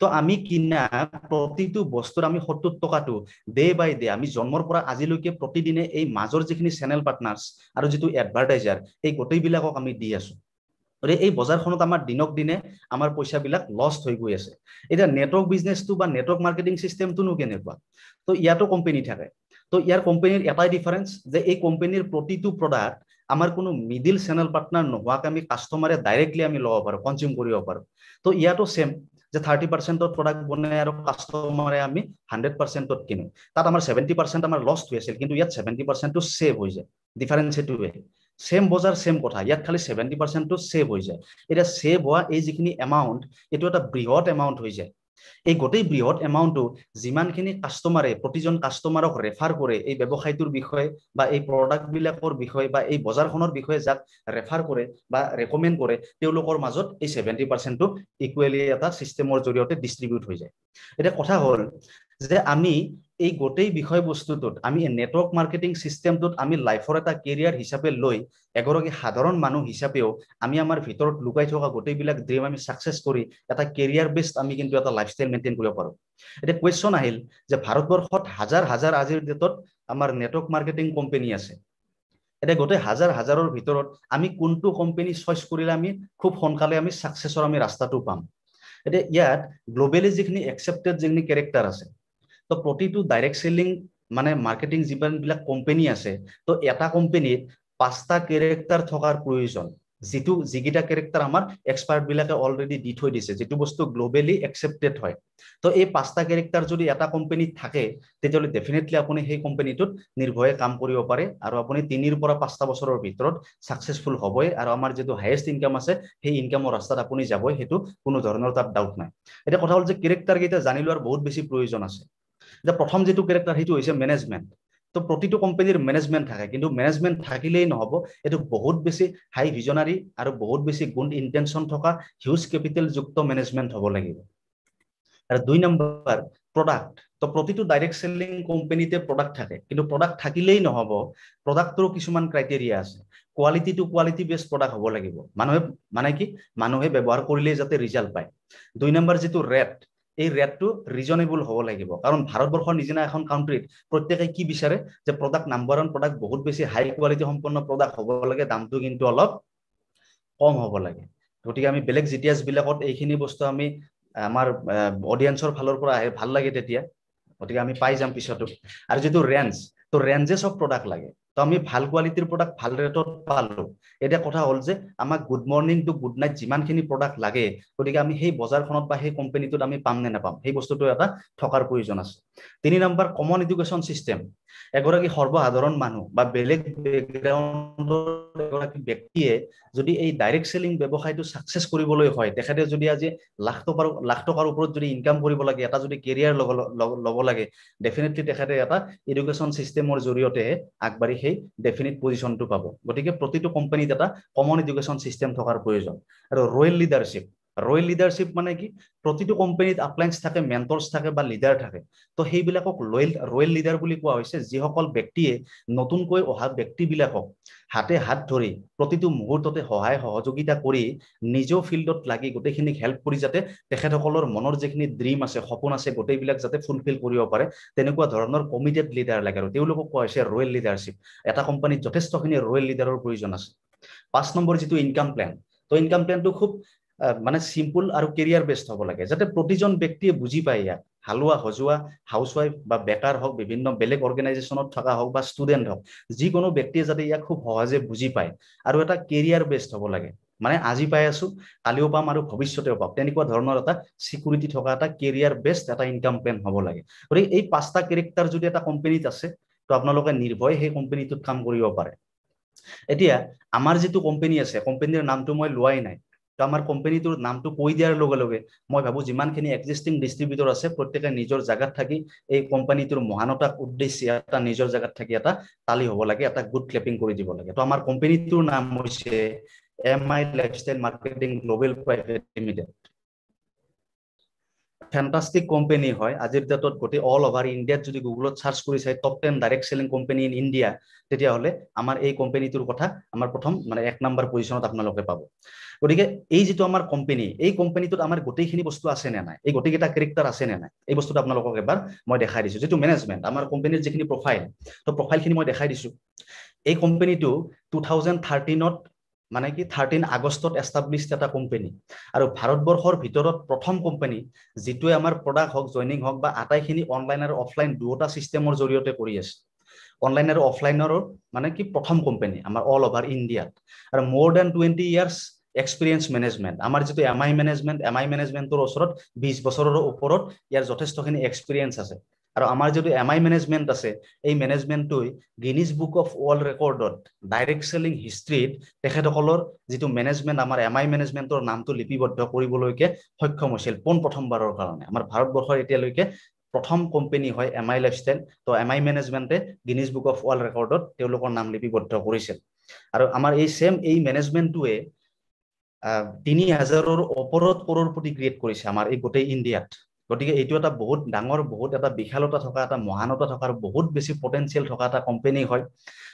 তো আমি কিনা প্ৰতিটো বস্তুৰ আমি সত্তৰ টকাটো ডে বাই ডে আমি জন্মৰ পৰা আজিলৈকে প্ৰতিদিনে এই মাজৰ যিখিনি চেনেল পাৰ্টনাৰ্ছ আৰু যিটো এডভাৰটাইজাৰ এই গোটেইবিলাকক আমি দি আছো গতিকে এই বজাৰখনত আমাৰ দিনক দিনে আমাৰ পইচাবিলাক লষ্ট হৈ গৈ আছে এতিয়া নেটৱৰ্ক বিজনেছটো বা নেটৱৰ্ক মাৰ্কেটিং ছিষ্টেমটোনো কেনেকুৱা তো ইয়াতো কোম্পেনী থাকে তো ইয়াৰ কোম্পেনীৰ এটাই ডিফাৰেঞ্চ যে এই কোম্পেনীৰ প্ৰতিটো প্ৰডাক্ট আমাৰ কোনো মিডিল চেনেল পাৰ্টনাৰ নোহোৱাকে আমি কাষ্টমাৰে ডাইৰেক্টলি আমি ল'ব পাৰোঁ কনজিউম কৰিব পাৰোঁ তো ইয়াতো চেম যে থাৰ্টি পাৰ্চেণ্টত প্ৰডাক্ট বনাই আৰু কাষ্টমাৰে আমি হাণ্ড্ৰেড পাৰ্চেণ্টত কিনো তাত আমাৰ ছেভেণ্টি পাৰ্চেণ্ট আমাৰ লষ্ট হৈ আছিল কিন্তু ইয়াত ছেভেণ্টি পাৰ্চেণ্টটো ছেভ হৈ যায় ডিফাৰেঞ্চ সেইটোৱে ছেম বজাৰ ছেম কথা ইয়াত খালি ছেভেণ্টি পাৰ্চেণ্টটো ছেভ হৈ যায় এতিয়া ছেভ হোৱা এই যিখিনি এমাউণ্ট এইটো এটা বৃহৎ এমাউণ্ট হৈ যায় এই গোটেই বৃহৎ এমাউণ্টটো যিমানখিনি কাষ্টমাৰে প্ৰতিজন কাষ্টমাৰক ৰেফাৰ কৰে এই ব্যৱসায়টোৰ বিষয়ে বা এই প্ৰডাক্টবিলাকৰ বিষয়ে বা এই বজাৰখনৰ বিষয়ে যাক ৰেফাৰ কৰে বা ৰেকমেণ্ড কৰে তেওঁলোকৰ মাজত এই ছেভেণ্টি পাৰ্চেণ্টটো ইকুৱেলি এটা ছিষ্টেমৰ জৰিয়তে ডিষ্ট্ৰিবিউট হৈ যায় এতিয়া কথা হ'ল যে আমি এই গোটেই বিষয়বস্তুটোত আমি নেটৱৰ্ক মাৰ্কেটিং ছিষ্টেমটোত আমি লাইফৰ এটা কেৰিয়াৰ হিচাপে লৈ এগৰাকী সাধাৰণ মানুহ হিচাপেও আমি আমাৰ ভিতৰত লুকাই থকা গোটেইবিলাক ড্ৰিম আমি ছাকচেছ কৰি এটা কেৰিয়াৰ বেষ্ট আমি কিন্তু এটা লাইফষ্টাইল মেইনটেইন কৰিব পাৰোঁ এতিয়া কুৱেশ্যন আহিল যে ভাৰতবৰ্ষত হাজাৰ হাজাৰ আজিৰ ডেটত আমাৰ নেটৱৰ্ক মাৰ্কেটিং কোম্পেনী আছে এতিয়া গোটেই হাজাৰ হাজাৰৰ ভিতৰত আমি কোনটো কোম্পেনী চইচ কৰিলে আমি খুব সোনকালে আমি ছাকচেছৰ আমি ৰাস্তাটো পাম এতিয়া ইয়াত গ্ল'বেলি যিখিনি একচেপ্টেড যিখিনি কেৰেক্টাৰ আছে তো প্ৰতিটো ডাইৰেক্ট চেলিং মানে মাৰ্কেটিং যিমানবিলাক কোম্পেনী আছে তো এটা কোম্পেনীত পাঁচটা কেৰেক্টাৰ থকাৰ প্ৰয়োজন যিটো যিকেইটা কেৰেক্টাৰ আমাৰ এক্সপাৰ্টবিলাকে অলৰেডি দি থৈ দিছে যিটো বস্তু গ্ল'বেলি একচেপ্টেড হয় তো এই পাঁচটা কেৰেক্টাৰ যদি এটা কোম্পেনীত থাকে তেতিয়াহ'লে ডেফিনেটলি আপুনি সেই কোম্পেনীটোত নিৰ্ভয়ে কাম কৰিব পাৰে আৰু আপুনি তিনিৰ পৰা পাঁচটা বছৰৰ ভিতৰত ছাকচেছফুল হ'বই আৰু আমাৰ যিটো হায়েষ্ট ইনকাম আছে সেই ইনকামৰ ৰাস্তাত আপুনি যাবই সেইটো কোনো ধৰণৰ তাত ডাউট নাই এতিয়া কথা হ'ল যে কেৰেক্টাৰকেইটা জানি লোৱাৰ বহুত বেছি প্ৰয়োজন আছে এতিয়া প্ৰথম যিটো কেৰেক্টাৰ সেইটো হৈছে মেনেজমেণ্ট তো প্ৰতিটো কোম্পানীৰ মেনেজমেণ্ট থাকে কিন্তু মেনেজমেণ্ট থাকিলেই নহ'ব এইটো বহুত বেছি হাই ভিজনাৰী আৰু বহুত বেছি গুড ইণ্টেনশ্যন থকা হিউজ কেপিটেলযুক্ত মেনেজমেণ্ট হ'ব লাগিব আৰু দুই নম্বৰ প্ৰডাক্ট তো প্ৰতিটো ডাইৰেক্ট চেলিং কোম্পানীতে প্ৰডাক্ট থাকে কিন্তু প্ৰডাক্ট থাকিলেই নহ'ব প্ৰডাক্টটোৰ কিছুমান ক্ৰাইটেৰিয়া আছে কোৱালিটিটো কোৱালিটি বেষ্ট প্ৰডাক্ট হ'ব লাগিব মানুহে মানে কি মানুহে ব্যৱহাৰ কৰিলেই যাতে ৰিজাল্ট পায় দুই নম্বৰ যিটো ৰেট এই ৰেটটো ৰিজনেবল হ'ব লাগিব কাৰণ ভাৰতবৰ্ষৰ নিচিনা এখন কাউণ্ট্ৰিত প্ৰত্যেকে কি বিচাৰে যে প্ৰডাক্ট নাম্বাৰ ওৱান প্ৰডাক্ট বহুত বেছি হাই কোৱালিটি সম্পন্ন প্ৰডাক্ট হ'ব লাগে দামটো কিন্তু অলপ কম হ'ব লাগে গতিকে আমি বেলেগ জি টি এছ বিলাকত এইখিনি বস্তু আমি আমাৰ অডিয়েঞ্চৰ ফালৰ পৰা আহে ভাল লাগে তেতিয়া গতিকে আমি পাই যাম পিছতো আৰু যিটো ৰেঞ্জ ত' ৰেঞ্জেছ অফ প্ৰডাক্ট লাগে তো আমি ভাল কোৱালিটিৰ প্ৰডাক্ট ভাল ৰেটত পালো এতিয়া কথা হ'ল যে আমাক good morning to good night যিমানখিনি প্ৰডাক্ট লাগে গতিকে আমি সেই বজাৰখনত বা সেই কোম্পেনীটোত আমি পাম নে নাপাম সেই বস্তুটো এটা থকাৰ প্ৰয়োজন আছে তিনি নম্বৰ কমন এডুকেশ্যন ছিষ্টেম এগৰাকী সৰ্বসাধাৰণ মানুহ বা বেলেগ বেকগ্ৰাউণ্ডৰ ব্যক্তিয়ে যদি এই ডাইৰেক্ট চেলিং ব্যৱসায়টো ছাকচেছ কৰিবলৈ হয় তেখেতে যদি আজি লাখ টকাৰ লাখ টকাৰ ওপৰত যদি ইনকাম কৰিব লাগে এটা যদি কেৰিয়াৰ ল'ব ল'ব লাগে ডেফিনেটলি তেখেতে এটা এডুকেশ্যন ছিষ্টেমৰ জৰিয়তেহে আগবাঢ়ি সেই ডেফিনেট পজিশ্যনটো পাব গতিকে প্ৰতিটো কোম্পানীত এটা কমন এডুকেশ্যন ছিষ্টেম থকাৰ প্ৰয়োজন আৰু ৰয়েল লিডাৰশ্বিপ ৰয়েল লিডাৰশ্বিপ মানে কি প্ৰতিটো কোম্পেনীত আপ্লায়েঞ্চ থাকে মেণ্টৰ্ছ থাকে বা লিডাৰ থাকে তো সেইবিলাকক লয়েল ৰয়েল লিডাৰ বুলি কোৱা হৈছে যিসকল ব্যক্তিয়ে নতুনকৈ অহা ব্যক্তিবিলাকক হাতে হাত ধৰি প্ৰতিটো মুহূৰ্ততে সহায় সহযোগিতা কৰি নিজেও ফিল্ডত লাগি গোটেইখিনিক হেল্প কৰি যাতে তেখেতসকলৰ মনৰ যিখিনি ড্ৰিম আছে সপোন আছে গোটেইবিলাক যাতে ফুলফিল কৰিব পাৰে তেনেকুৱা ধৰণৰ কমিটেড লিডাৰ লাগে আৰু তেওঁলোকক কোৱা হৈছে ৰয়েল লিডাৰশ্বিপ এটা কোম্পানীত যথেষ্টখিনি ৰয়েল লিডাৰৰ প্ৰয়োজন আছে পাঁচ নম্বৰ যিটো ইনকাম প্লেন ত' ইনকাম প্লেনটো খুব মানে চিম্পল আৰু কেৰিয়াৰ বেষ্ট হ'ব লাগে যাতে প্ৰতিজন ব্যক্তিয়ে বুজি পায় ইয়াক হালোৱা সজোৱা হাউচ বা বেকাৰ হওক বিভিন্ন বেলেগ অৰ্গেনাইজেশ্যনত থকা হওক বা ষ্টুডেণ্ট হওক যিকোনো ব্যক্তিয়ে যাতে ইয়াক খুব সহজে বুজি পায় আৰু এটা কেৰিয়াৰ বেষ্ট হ'ব লাগে মানে আজি পাই আছোঁ কালিও পাম আৰু ভৱিষ্যতেও পাম তেনেকুৱা ধৰণৰ এটা চিকিউৰিটি থকা এটা কেৰিয়াৰ বেষ্ট এটা ইনকাম প্লেন হ'ব লাগে গতিকে এই পাঁচটা কেৰেক্টাৰ যদি এটা কোম্পেনীত আছে তো আপোনালোকে নিৰ্ভয় সেই কোম্পেনীটোত কাম কৰিব পাৰে এতিয়া আমাৰ যিটো কোম্পেনী আছে কোম্পেনীৰ নামটো মই লোৱাই নাই আমাৰ কোম্পেনীটোৰ নামটো কৈ দিয়াৰ লগে লগে মই ভাবোঁ যিমানখিনি এক্সিষ্টিং ডিষ্ট্ৰিবিউটৰ আছে প্ৰত্যেকে নিজৰ জেগাত থাকি এই কোম্পানীটোৰ মহানতাক উদ্দেশ্যে এটা নিজৰ জেগাত থাকি এটা তালি হ'ব লাগে এটা গুড ক্লেপিং কৰি দিব লাগে তো আমাৰ কোম্পেনীটোৰ নাম হৈছে M I lifestyle marketing global private limited fantastic company হয় আজিৰ ডেটত গোটেই অল অভাৰ ইণ্ডিয়াত যদি গুগলত চাৰ্চ কৰি চাই top ten direct selling company in India তেতিয়াহ'লে আমাৰ এই কোম্পানীটোৰ কথা আমাৰ প্ৰথম মানে এক নম্বৰ পজিশ্যনত আপোনালোকে পাব গতিকে এই যিটো আমাৰ কোম্পেনী এই কোম্পেনীটোত আমাৰ গোটেইখিনি বস্তু আছেনে নাই এই গোটেইকেইটা কেৰেক্টাৰ আছে নে নাই এই বস্তুটো আপোনালোকক এবাৰ মই দেখাই দিছোঁ যিটো মেনেজমেণ্ট আমাৰ কোম্পেনীৰ যিখিনি প্ৰফাইল তো প্ৰফাইলখিনি মই দেখাই দিছোঁ এই কোম্পেনীটো টু থাউজেণ্ড থাৰ্টিনত মানে কি থাৰ্টিন আগষ্টত এষ্টাব্লিছড এটা কোম্পেনী আৰু ভাৰতবৰ্ষৰ ভিতৰত প্ৰথম কোম্পেনী যিটোৱে আমাৰ প্ৰডাক্ট হওক জইনিং হওক বা আটাইখিনি অনলাইন আৰু অফলাইন দুয়োটা ছিষ্টেমৰ জৰিয়তে কৰি আছে অনলাইন আৰু অফলাইনৰ মানে কি প্ৰথম কোম্পেনী আমাৰ অল অভাৰ ইণ্ডিয়াত আৰু মোৰ then twenty years experience management আমাৰ যিটো M I management M I মেনেজমেণ্টৰ ওচৰত বিছ বছৰৰ ওপৰত ইয়াৰ যথেষ্টখিনি এক্সপিৰিয়েঞ্চ আছে আৰু আমাৰ যিটো এম আই মেনেজমেণ্ট আছে এই মেনেজমেণ্টটোৱে গিনিজ বুক অফ ৱৰ্ল্ড ৰেকৰ্ডত ডাইৰেক্ট চেলিং হিষ্ট্ৰীত তেখেতসকলৰ যিটো মেনেজমেণ্ট আমাৰ এম আই মেনেজমেণ্টৰ নামটো লিপিবদ্ধ কৰিবলৈকে সক্ষম হৈছিল পোন প্ৰথমবাৰৰ কাৰণে আমাৰ ভাৰতবৰ্ষৰ এতিয়ালৈকে প্ৰথম কোম্পেনী হয় এম আই লাইফ ষ্টাইল তো এম আই মেনেজমেণ্টে গিনিজ বুক অফ ৱৰ্ল্ড ৰেকৰ্ডত তেওঁলোকৰ নাম লিপিবদ্ধ কৰিছিল আৰু আমাৰ এই ছেম এই মেনেজমেণ্টটোৱে তিনি হাজাৰৰ ওপৰত কৰোৰপতি ক্ৰিয়েট কৰিছে আমাৰ এই গোটেই ইণ্ডিয়াত গতিকে এইটো এটা বহুত ডাঙৰ বহুত এটা বিশালতা থকা এটা মহানতা থকা আৰু বহুত বেছি পটেঞ্চিয়েল থকা এটা কোম্পেনী হয়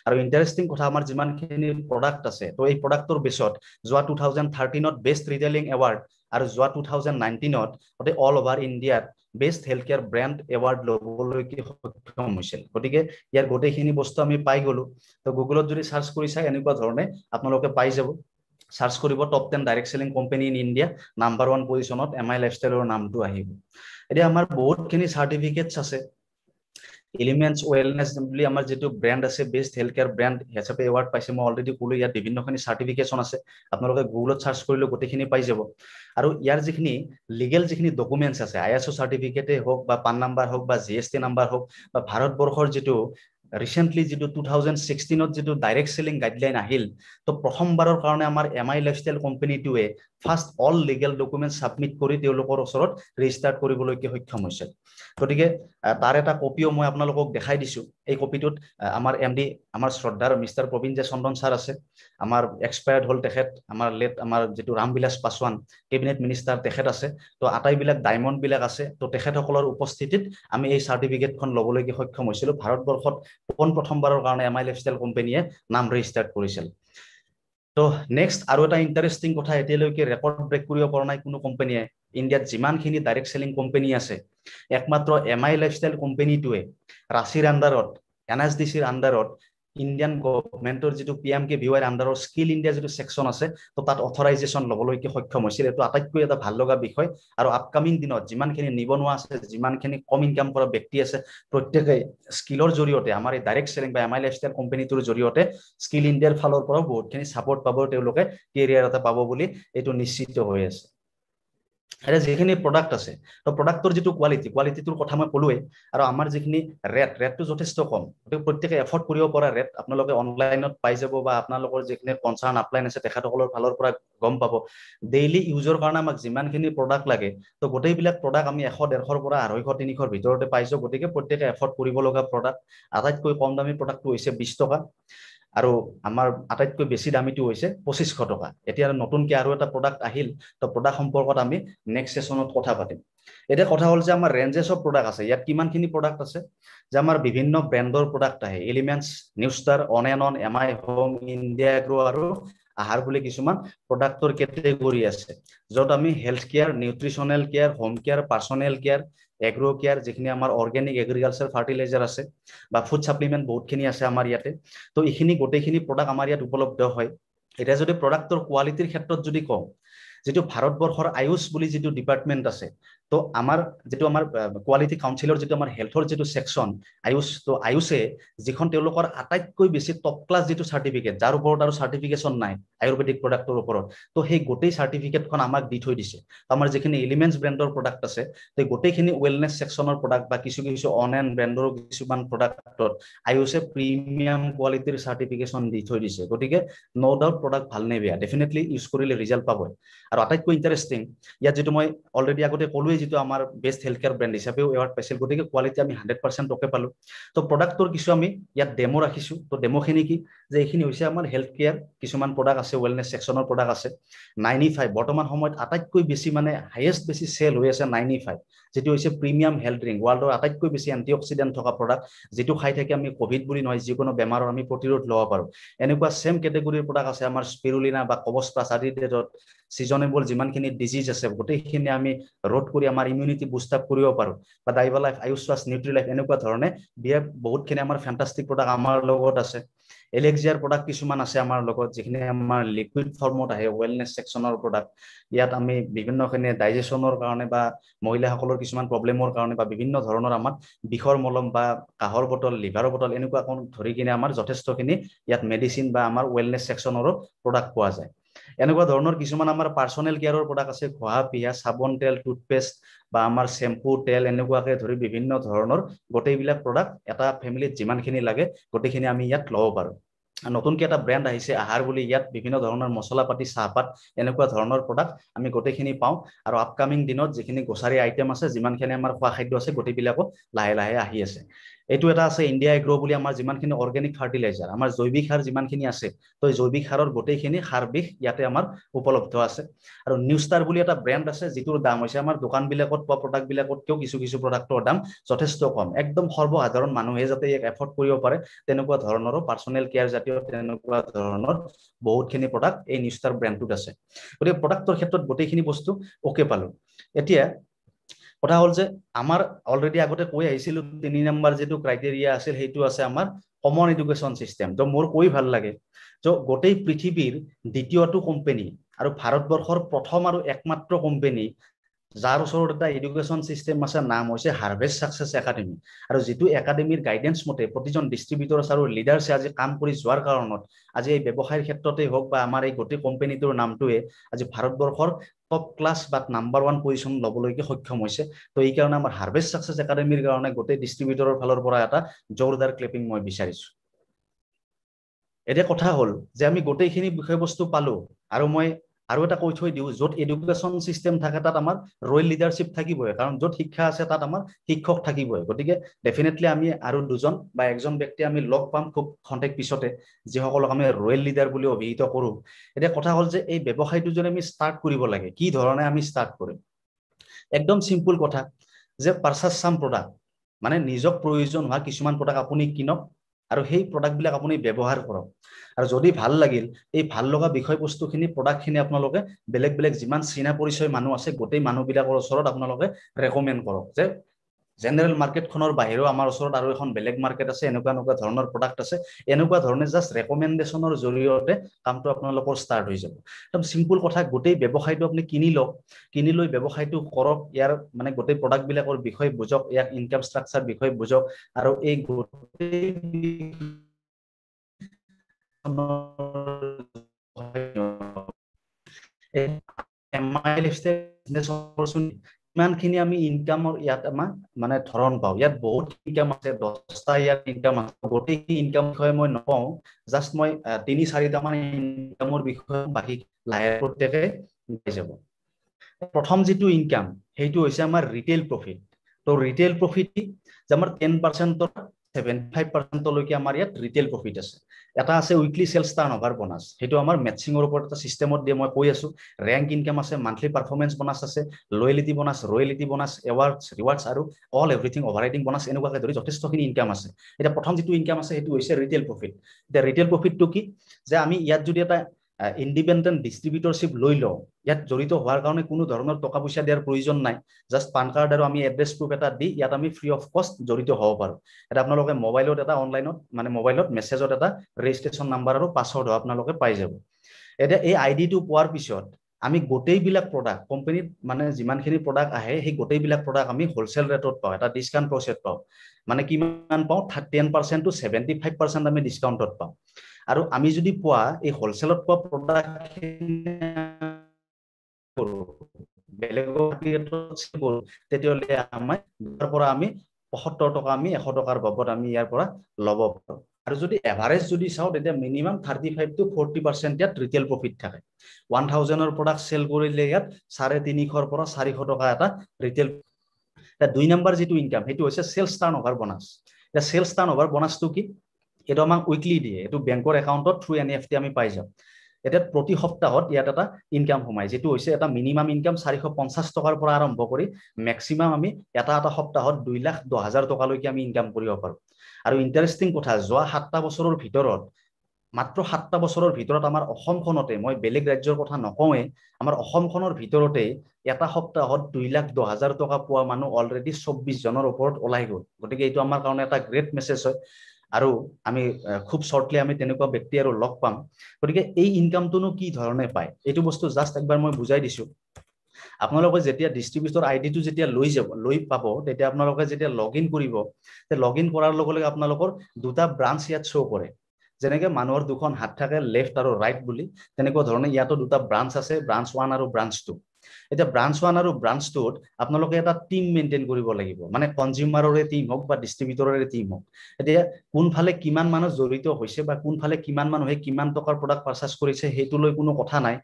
আৰু ইণ্টাৰেষ্টিং কথা আমাৰ যিমানখিনি প্ৰডাক্ট আছে ত' এই প্ৰডাক্টটোৰ বেছত যোৱা টু থাউজেণ্ড থাৰ্টিনত বেষ্ট ৰিটেইলিং এৱাৰ্ড আৰু যোৱা টু থাউজেণ্ড নাইনটিনত গোটেই অল অভাৰ ইণ্ডিয়াত best health care brand award ল'বলৈকে সক্ষম হৈছিল গতিকে ইয়াৰ গোটেইখিনি বস্তু আমি পাই গ'লোঁ ত' গুগলত যদি চাৰ্চ কৰি চাই এনেকুৱা ধৰণে আপোনালোকে পাই যাব চাৰ্চ কৰিব top ten direct selling company in India number one পজিশ্যনত এম আই লাইফ ষ্টাইলৰ নামটো আহিব এতিয়া আমাৰ বহুতখিনি চাৰ্টিফিকেটছ আছে এলিমেণ্টছ ৱেলনেছ বুলি আমাৰ যিটো ব্ৰেণ্ড আছে বেষ্ট হেল্থ কেয়াৰ ব্ৰেণ্ড হিচাপে এৱাৰ্ড পাইছে মই অলৰেডি ক'লো ইয়াত বিভিন্নখিনি চাৰ্টিফিকেশ্যন আছে আপোনালোকে গুগলত চাৰ্চ কৰিলে গোটেইখিনি পাই যাব আৰু ইয়াৰ যিখিনি লিগেল যিখিনি ডকুমেণ্টছ আছে আই এছ অ' চাৰ্টিফিকেটেই হওক বা পান নাম্বাৰ হওক বা জি এছ টি নাম্বাৰ হওক বা ভাৰতবৰ্ষৰ যিটো ৰিচেণ্টলি যিটো টু থাউজেণ্ড ছিক্সটিনত যিটো ডাইৰেক্ট চেলিং গাইডলাইন আহিল ত' প্ৰথমবাৰৰ কাৰণে আমাৰ এম আই লাইফ ষ্টাইল কোম্পেনীটোৱে first all legal document submit কৰি তেওঁলোকৰ ওচৰত ৰেজিষ্টাৰ কৰিবলৈকে সক্ষম হৈছে গতিকে তাৰ এটা কপিও মই আপোনালোকক দেখাই দিছো এই কপিটোত আমাৰ এম ডি আমাৰ শ্ৰদ্ধাৰ মিষ্টাৰ প্ৰবীণ যে চন্দন ছাৰ আছে আমাৰ এক্সপায়াৰ্ড হ'ল তেখেত আমাৰ লেট আমাৰ যিটো ৰামবিলাস পাছোৱান কেবিনেট মিনিষ্টাৰ তেখেত আছে তো আটাইবিলাক ডায়মণ্ডবিলাক আছে তো তেখেতসকলৰ উপস্থিতিত আমি এই চাৰ্টিফিকেটখন ল'বলৈকে সক্ষম হৈছিলোঁ ভাৰতবৰ্ষত পোন প্ৰথমবাৰৰ কাৰণে এম আই লাইফ ষ্টাইল কোম্পেনীয়ে নাম ৰেজিষ্টাৰ্ড কৰিছিল তো নেক্সট আৰু এটা ইণ্টাৰেষ্টিং কথা এতিয়ালৈকে ৰেকৰ্ড ব্ৰেক কৰিব পৰা নাই কোনো কোম্পানীয়ে ইণ্ডিয়াত যিমানখিনি ডাইৰেক্ট চেলিং কোম্পানী আছে একমাত্ৰ এম আই লাইফষ্টাইল কোম্পানীটোৱে ৰাঁচীৰ আণ্ডাৰত এন এছ ডি চিৰ আণ্ডাৰত ইণ্ডিয়ান গভমেণ্টৰ যিটো পি এম কে ভি ৱাইৰ আণ্ডাৰৰ স্কিল ইণ্ডিয়া যিটো ছেকশ্যন আছে তো তাত অথৰাইজেশ্যন ল'বলৈকে সক্ষম হৈছিল এইটো আটাইতকৈ এটা ভাল লগা বিষয় আৰু আপকামিং দিনত যিমানখিনি নিবনুৱা আছে যিমানখিনি কম ইনকাম কৰা ব্যক্তি আছে প্ৰত্যেকে স্কিলৰ জৰিয়তে আমাৰ এই ডাইৰেক্ট চেলিং বা এম আই লাইফ ষ্টাইল কোম্পানীটোৰ জৰিয়তে স্কিল ইণ্ডিয়াৰ ফালৰ পৰাও বহুতখিনি ছাপৰ্ট পাব তেওঁলোকে কেৰিয়াৰ এটা পাব বুলি এইটো নিশ্চিত হৈ আছে এতিয়া যিখিনি প্ৰডাক্ট আছে তো প্ৰডাক্টৰ যিটো কোৱালিটি কোৱালিটিটোৰ কথা মই ক'লোৱেই আৰু আমাৰ যিখিনি ৰেট ৰেটটো যথেষ্ট কম গতিকে প্ৰত্যেকে এফৰ্ড কৰিব পৰা ৰেট আপোনালোকে অনলাইনত পাই যাব বা আপোনালোকৰ যিখিনি কনচাৰ্ণ আপ্লাইন আছে তেখেতসকলৰ ফালৰ পৰা গম পাব ডেইলি ইউজৰ কাৰণে আমাক যিমানখিনি প্ৰডাক্ট লাগে তো গোটেইবিলাক প্ৰডাক্ট আমি এশ ডেৰশৰ পৰা আঢ়ৈশ তিনিশৰ ভিতৰতে পাইছোঁ গতিকে প্ৰত্যেকে এফৰ্ড কৰিব লগা প্ৰডাক্ট আটাইতকৈ কম দামী প্ৰডাক্টটো হৈছে বিছ টকা আৰু আমাৰ আটাইতকৈ বেছি দামীটো হৈছে পঁচিছশ টকা এতিয়া নতুনকে আৰু এটা প্ৰডাক্ট আহিল তো প্ৰডাক্ট সম্পৰ্কত আমি নেক্সট ছেশ্যনত কথা পাতিম এতিয়া কথা হ'ল যে আমাৰ ৰেঞ্জেছ অফ প্ৰডাক্ট আছে ইয়াত কিমানখিনি প্ৰডাক্ট আছে যে আমাৰ বিভিন্ন ব্ৰেণ্ডৰ প্ৰডাক্ট আহে elements new star on N on M I home India agro' আৰু আহাৰ বুলি কিছুমান প্ৰডাক্টৰ কেটেগৰি আছে য'ত আমি health care nutritional care home care personal care agro' care যিখিনি আমাৰ অৰ্গেনিক এগ্ৰিকালচাৰ ফাৰ্টিলাইজাৰ আছে বা ফুড ছাপ্লিমেণ্ট বহুতখিনি আছে আমাৰ ইয়াতে ত' এইখিনি গোটেইখিনি প্ৰডাক্ট আমাৰ ইয়াত উপলব্ধ হয় এতিয়া যদি প্ৰডাক্টৰ কোৱালিটিৰ ক্ষেত্ৰত যদি কওঁ যিটো ভাৰতবৰ্ষৰ আয়ুষ বুলি যিটো ডিপাৰ্টমেণ্ট আছে তো আমাৰ যিটো আমাৰ কোৱালিটি কাউন্সিলৰ যিটো আমাৰ হেলথৰ যিটো ছেকশ্যন আয়ুষ তো আয়ুষে যিখন তেওঁলোকৰ আটাইতকৈ বেছি টপ ক্লাছ যিটো চাৰ্টিফিকেট যাৰ ওপৰত আৰু চাৰ্টিফিকেশ্যন নাই আয়ুৰ্বেদিক প্ৰডাক্টৰ ওপৰত তো সেই গোটেই চাৰ্টিফিকেটখন আমাক দি থৈ দিছে আমাৰ যিখিনি এলিমেণ্টছ ব্ৰেণ্ডৰ প্ৰডাক্ট আছে সেই গোটেইখিনি ৱেলনেছ ছেকশ্যনৰ প্ৰডাক্ট বা কিছু কিছু অনলাইন ব্ৰেণ্ডৰ কিছুমান প্ৰডাক্টত আয়ুষে প্ৰিমিয়াম কোৱালিটিৰ চাৰ্টিফিকেশ্যন দি থৈ দিছে গতিকে ন' ডাউট প্ৰডাক্ট ভালনে বেয়া ডেফিনেটলি ইউজ কৰিলে ৰিজাল্ট পাবই আৰু আটাইতকৈ ইণ্টাৰেষ্টিং ইয়াত যিটো মই অলৰেডি আগতে ক'লোৱেই যিটো আমাৰ বেষ্ট হেল্থ কেয়াৰ ব্ৰেণ্ড হিচাপেও এৱাৰ্ড পাইছিল গতিকে কোৱালিটি আমি হাণ্ড্ৰেড পাৰ্চেণ্ট অ'কে পালোঁ তো প্ৰডাক্টটোৰ কিছু আমি ইয়াত ডেম' ৰাখিছোঁ তো ডেম'খিনি কি যে এইখিনি হৈছে আমাৰ হেল্থ কেয়াৰ কিছুমান প্ৰডাক্ট আছে ৱেলনেছ ছেকশ্যনৰ প্ৰডাক্ট আছে নাইনটি ফাইভ বৰ্তমান সময়ত আটাইতকৈ বেছি মানে হায়েষ্ট বেছি চেল হৈ আছে নাইনটি ফাইভ যিটো হৈছে প্ৰিমিয়াম হেল্থ ড্ৰিংক ৱৰ্ল্ডৰ আটাইতকৈ বেছি এণ্টি অক্সিডেণ্ট থকা প্ৰডাক্ট যিটো খাই থাকি আমি ক'ভিড বুলি নহয় যিকোনো বেমাৰৰ আমি প্ৰতিৰোধ ল'ব পাৰোঁ এনেকুৱা ছেম কেটেগৰীৰ প্ৰডাক্ট আছে আমাৰ স্পিৰুলিনা বা কবচ প্লাছ ডেটত ছিজনেবল যিমানখিনি ডিজিজ আছে গোটেইখিনি আমি ৰোধ কৰি আমাৰ ইমিউনিটি বুষ্ট আপ কৰিব পাৰো বা ডাইভা লাইফ আয়ুষ্বাস নিউট্ৰি লাইফ এনেকুৱা ধৰণে বিয়া বহুতখিনি আমাৰ ফেণ্টাষ্টিক প্ৰডাক্ট আমাৰ লগত আছে এলেক্সিয়াৰ প্ৰডাক্ট কিছুমান আছে আমাৰ লগত যিখিনি আমাৰ লিকুইড ফৰ্মত আহে ৱেলনেছ ছেকশ্যনৰ প্ৰডাক্ট ইয়াত আমি বিভিন্নখিনি ডাইজেশ্যনৰ কাৰণে বা মহিলাসকলৰ কিছুমান প্ৰব্লেমৰ কাৰণে বা বিভিন্ন ধৰণৰ আমাৰ বিষৰ মলম বা কাঁহৰ বটল লিভাৰৰ বটল এনেকুৱা ধৰি কিনে আমাৰ যথেষ্টখিনি ইয়াত মেডিচিন বা আমাৰ ৱেলনেছ ছেকশ্যনৰো প্ৰডাক্ট পোৱা যায় এনেকুৱা ধৰণৰ কিছুমান আমাৰ পাৰ্চনেল কেয়াৰৰ প্ৰডাক্ট আছে ঘঁহা পিহা চাবোন তেল টুথপেষ্ট বা আমাৰ চেম্পু তেল এনেকুৱাকে ধৰি বিভিন্ন ধৰণৰ গোটেইবিলাক প্ৰডাক্ট এটা ফেমিলিত যিমানখিনি লাগে গোটেইখিনি আমি ইয়াত ল'ব পাৰোঁ নতুনকৈ এটা ব্ৰেণ্ড আহিছে আহাৰ বুলি ইয়াত বিভিন্ন ধৰণৰ মছলা পাতি চাহপাত এনেকুৱা ধৰণৰ প্ৰডাক্ট আমি গোটেইখিনি পাওঁ আৰু আপকামিং দিনত যিখিনি গছাৰী আইটেম আছে যিমানখিনি আমাৰ খোৱা খাদ্য আছে গোটেইবিলাকো লাহে লাহে আহি আছে এইটো এটা আছে ইণ্ডিয়া এগ্ৰ' বুলি আমাৰ যিমানখিনি অৰ্গেনিক ফাৰ্টিলাইজাৰ আমাৰ জৈৱিক সাৰ যিমানখিনি আছে তো এই জৈৱিক সাৰৰ গোটেইখিনি সাৰ বিষ ইয়াতে আমাৰ উপলব্ধ আছে আৰু নিউ ষ্টাৰ বুলি এটা ব্ৰেণ্ড আছে যিটোৰ দাম হৈছে আমাৰ দোকানবিলাকত পোৱা প্ৰডাক্টবিলাকতকৈও কিছু কিছু প্ৰডাক্টৰ দাম যথেষ্ট কম একদম সৰ্বসাধাৰণ মানুহে যাতে ইয়াক এফৰ্ড কৰিব পাৰে তেনেকুৱা ধৰণৰো পাৰ্চনেল কেয়াৰ জাতীয় তেনেকুৱা ধৰণৰ বহুতখিনি প্ৰডাক্ট এই নিউ ষ্টাৰ ব্ৰেণ্ডটোত আছে গতিকে প্ৰডাক্টৰ ক্ষেত্ৰত গোটেইখিনি বস্তু অ'কে পালোঁ এতিয়া কথা হ'ল যে আমাৰ অলৰেডি আগতে কৈ আহিছিলোঁ তিনি নম্বৰ যিটো ক্ৰাইটেৰিয়া আছিল সেইটো আছে আমাৰ কমন এডুকেশ্যন ছিষ্টেম ত' মোৰ কৈ ভাল লাগে ত' গোটেই পৃথিৱীৰ দ্বিতীয়টো কোম্পেনী আৰু ভাৰতবৰ্ষৰ প্ৰথম আৰু একমাত্ৰ কোম্পেনী যাৰ ওচৰত এটা এডুকেশ্যন ছিষ্টেম আছে নাম হৈছে হাৰ্ভেষ্ট ছাকচেছ একাডেমি আৰু যিটো একাডেমিৰ গাইডেঞ্চ মতে প্ৰতিজন ডিষ্ট্ৰিবিউটৰ্ছ আৰু লিডাৰছে আজি কাম কৰি যোৱাৰ কাৰণত আজি এই ব্যৱসায়ৰ ক্ষেত্ৰতেই হওক বা আমাৰ এই গোটেই কোম্পেনীটোৰ নামটোৱে আজি ভাৰতবৰ্ষৰ টপ ক্লাছ বা নাম্বাৰ ওৱান পজিশ্যন ল'বলৈকে সক্ষম হৈছে তো এইকাৰণে আমাৰ হাৰ্ভেষ্ট ছাকচেছ একাডেমীৰ কাৰণে গোটেই ডিষ্ট্ৰিবিউটৰৰ ফালৰ পৰা এটা জোৰদাৰ ক্লিপিং মই বিচাৰিছোঁ এতিয়া কথা হ'ল যে আমি গোটেইখিনি বিষয়বস্তু পালো আৰু মই আৰু এটা কৈ থৈ দিওঁ য'ত এডুকেশ্যন ছিষ্টেম থাকে তাত আমাৰ ৰয়েল লিডাৰশ্বিপ থাকিবই কাৰণ য'ত শিক্ষা আছে তাত আমাৰ শিক্ষক থাকিবই গতিকে ডেফিনেটলি আমি আৰু দুজন বা এজন ব্যক্তি আমি লগ পাম খুব খন্তেক পিছতে যিসকলক আমি ৰয়েল লিডাৰ বুলি অভিহিত কৰোঁ এতিয়া কথা হ'ল যে এই ব্যৱসায়টো যদি আমি ষ্টাৰ্ট কৰিব লাগে কি ধৰণে আমি ষ্টাৰ্ট কৰিম একদম চিম্পুল কথা যে পাৰ্চাছ চাম প্ৰডাক্ট মানে নিজক প্ৰয়োজন হোৱা কিছুমান প্ৰডাক্ট আপুনি কিনক আৰু সেই প্ৰডাক্ট বিলাক আপুনি ব্যৱহাৰ কৰক আৰু যদি ভাল লাগিল এই ভাল লগা খিনি প্ৰডাক্ট খিনি আপোনালোকে বেলেগ বেলেগ যিমান চিনা পৰিচয় মানুহ আছে গোটেই মানুহ বিলাকৰ ওচৰত আপোনালোকে ৰেকমেণ্ড কৰক যে জেনেৰেল মাৰ্কেটখনৰ বাহিৰেও আমাৰ ওচৰত আৰু এখন বেলেগ মাৰ্কেট আছে এনেকুৱা এনেকুৱা ধৰণৰ প্ৰডাক্ট আছে এনেকুৱা ধৰণে জাষ্ট ৰেকমেণ্ডেশ্যনৰ জৰিয়তে কামটো আপোনালোকৰ ষ্টাৰ্ট হৈ যাব একদম চিম্পুল কথা গোটেই ব্যৱসায়টো আপুনি কিনি লওক কিনি লৈ ব্যৱসায়টো কৰক ইয়াৰ মানে গোটেই প্ৰডাক্টবিলাকৰ বিষয়ে বুজক ইয়াৰ ইনকাম ষ্ট্ৰাকচাৰ বিষয়ে বুজক আৰু এই গোটেই M I life style business opportunity ইমানখিনি আমি ইনকামৰ ইয়াত আমাৰ মানে ধৰণ পাওঁ ইয়াত বহুত ইনকাম আছে দহটা ইয়াত ইনকাম আছে গোটেইখিনি ইনকাম বিষয়ে মই নকওঁ জাষ্ট মই তিনি চাৰিটামান ইনকামৰ বিষয়ে বাকী লাহে প্ৰত্যেকে গাই যাব প্ৰথম যিটো ইনকাম সেইটো হৈছে আমাৰ ৰিটেইল প্ৰফিট ত' ৰিটেইল প্ৰফিট যে আমাৰ টেন পাৰ্চেণ্টৰ ছেভেণ্টি ফাইভ পাৰ্চেণ্টলৈকে আমাৰ ইয়াত ৰিটেইল প্ৰফিট আছে এটা আছে weekly sales turnover bonus সেইটো আমাৰ মেটছিঙৰ ওপৰত এটা ছিষ্টেমত দিয়ে মই কৈ আছো ৰেংক ইনকাম আছে মান্থলি পাৰফৰ্মেঞ্চ বনাচ আছে loyalty bonus royalty bonus awards rewards আৰু অল এভৰিথিং অভাৰাইটিং বনাচ এনেকুৱাকৈ ধৰি যথেষ্টখিনি ইনকাম আছে এতিয়া প্ৰথম যিটো ইনকাম আছে সেইটো হৈছে ৰিটেইল প্ৰফিট এতিয়া ৰিটেইল প্ৰফিটটো কি যে আমি ইয়াত যদি এটা ইণ্ডিপেণ্ডেণ্ট ডিষ্ট্ৰিবিউটৰশ্বিপ লৈ লওঁ ইয়াত জড়িত হোৱাৰ কাৰণে কোনো ধৰণৰ টকা পইচা দিয়াৰ প্ৰয়োজন নাই জাষ্ট পান কাৰ্ড আৰু আমি এড্ৰেছ প্ৰুফ এটা দি ইয়াত আমি ফ্ৰী অফ কষ্ট জড়িত হ'ব পাৰোঁ এটা আপোনালোকে মোবাইলত এটা অনলাইনত মানে মোবাইলত মেছেজত এটা ৰেজিষ্ট্ৰেশ্যন নাম্বাৰ আৰু পাছৱৰ্ড আপোনালোকে পাই যাব এতিয়া এই আই ডিটো পোৱাৰ পিছত আমি গোটেইবিলাক প্ৰডাক্ট কোম্পানীত মানে যিমানখিনি প্ৰডাক্ট আহে সেই গোটেইবিলাক প্ৰডাক্ট আমি হ'লচেল ৰেটত পাওঁ এটা ডিছকাউণ্ট প্ৰচেছ পাওঁ মানে কিমান পাওঁ ten percent to seventy five percent আমি ডিছকাউণ্টত পাওঁ আৰু আমি যদি পোৱা এই হ'লচেলত পোৱা প্ৰডাক্ট বেলেগৰ তেতিয়াহ'লে আমাৰ পৰা আমি পঁসত্তৰ টকা আমি এশ টকাৰ বাবদ আমি ইয়াৰ পৰা ল'ব পাৰোঁ আৰু যদি এভাৰেজ যদি চাওঁ তেতিয়া minimum thirty five to forty percent ইয়াত ৰিটেইল প্ৰফিট থাকে ওৱান থাউজেণ্ডৰ প্ৰডাক্ট চেল কৰিলে ইয়াত চাৰে তিনিশৰ পৰা চাৰিশ টকা এটা ৰিটেইল দুই নম্বৰ যিটো ইনকাম সেইটো হৈছে চেলছ টাৰ্ণ অভাৰ বনাছ এতিয়া চেলছ টাৰ্ণ অভাৰ বনাছটো কি আমাক উইকলি দিয়ে এইটো বেংকৰ একাউণ্টত থ্ৰু এন এফ টি আমি পাই যাওঁ এতিয়া প্ৰতি সপ্তাহত ইয়াত এটা ইনকাম সোমায় যিটো হৈছে এটা মিনিমাম ইনকাম চাৰিশ পঞ্চাছ টকাৰ পৰা আৰম্ভ কৰি মেক্সিমাম আমি এটা এটা সপ্তাহত দুই লাখ দহ হাজাৰ টকালৈকে আমি ইনকাম কৰিব পাৰোঁ আৰু ইণ্টাৰেষ্টিং কথা যোৱা সাতটা বছৰৰ ভিতৰত মাত্ৰ সাতটা বছৰৰ ভিতৰত আমাৰ অসমখনতে মই বেলেগ ৰাজ্যৰ কথা নকওঁৱেই আমাৰ অসমখনৰ ভিতৰতে এটা সপ্তাহত দুই লাখ দহ হাজাৰ টকা পোৱা মানুহ অলৰেডি চৌব্বিছজনৰ ওপৰত ওলাই গ'ল গতিকে এইটো আমাৰ কাৰণে এটা গ্ৰেট মেছেজ হয় আৰু আমি খুব শ্বৰ্টলি আমি তেনেকুৱা ব্যক্তি আৰু লগ পাম গতিকে এই ইনকামটোনো কি ধৰণে পায় এইটো বস্তু জাষ্ট একবাৰ মই বুজাই দিছো আপোনালোকে যেতিয়া ডিষ্ট্ৰিবিউটৰ আইডিটো যেতিয়া লৈ যাব লৈ পাব তেতিয়া আপোনালোকে যেতিয়া লগ ইন কৰিব লগ ইন কৰাৰ লগে লগে আপোনালোকৰ দুটা ব্ৰাঞ্চ ইয়াত শ্ব' কৰে যেনেকৈ মানুহৰ দুখন হাত থাকে লেফ্ট আৰু ৰাইট বুলি তেনেকুৱা ধৰণে ইয়াতো দুটা ব্ৰাঞ্চ আছে ব্ৰাঞ্চ ওৱান আৰু ব্ৰাঞ্চ টু এতিয়া ব্ৰাঞ্চ ওৱান আৰু ব্ৰাঞ্চ টুত আপোনালোকে এটা টীম মেইনটেইন কৰিব লাগিব মানে কনজিউমাৰৰে টীম হওক বা ডিষ্ট্ৰিবিউটৰৰে টীম হওক এতিয়া কোনফালে কিমান মানুহ জড়িত হৈছে বা কোনফালে কিমান মানুহে কিমান টকাৰ প্ৰডাক্ট পাৰ্চেছ কৰিছে সেইটো লৈ কোনো কথা নাই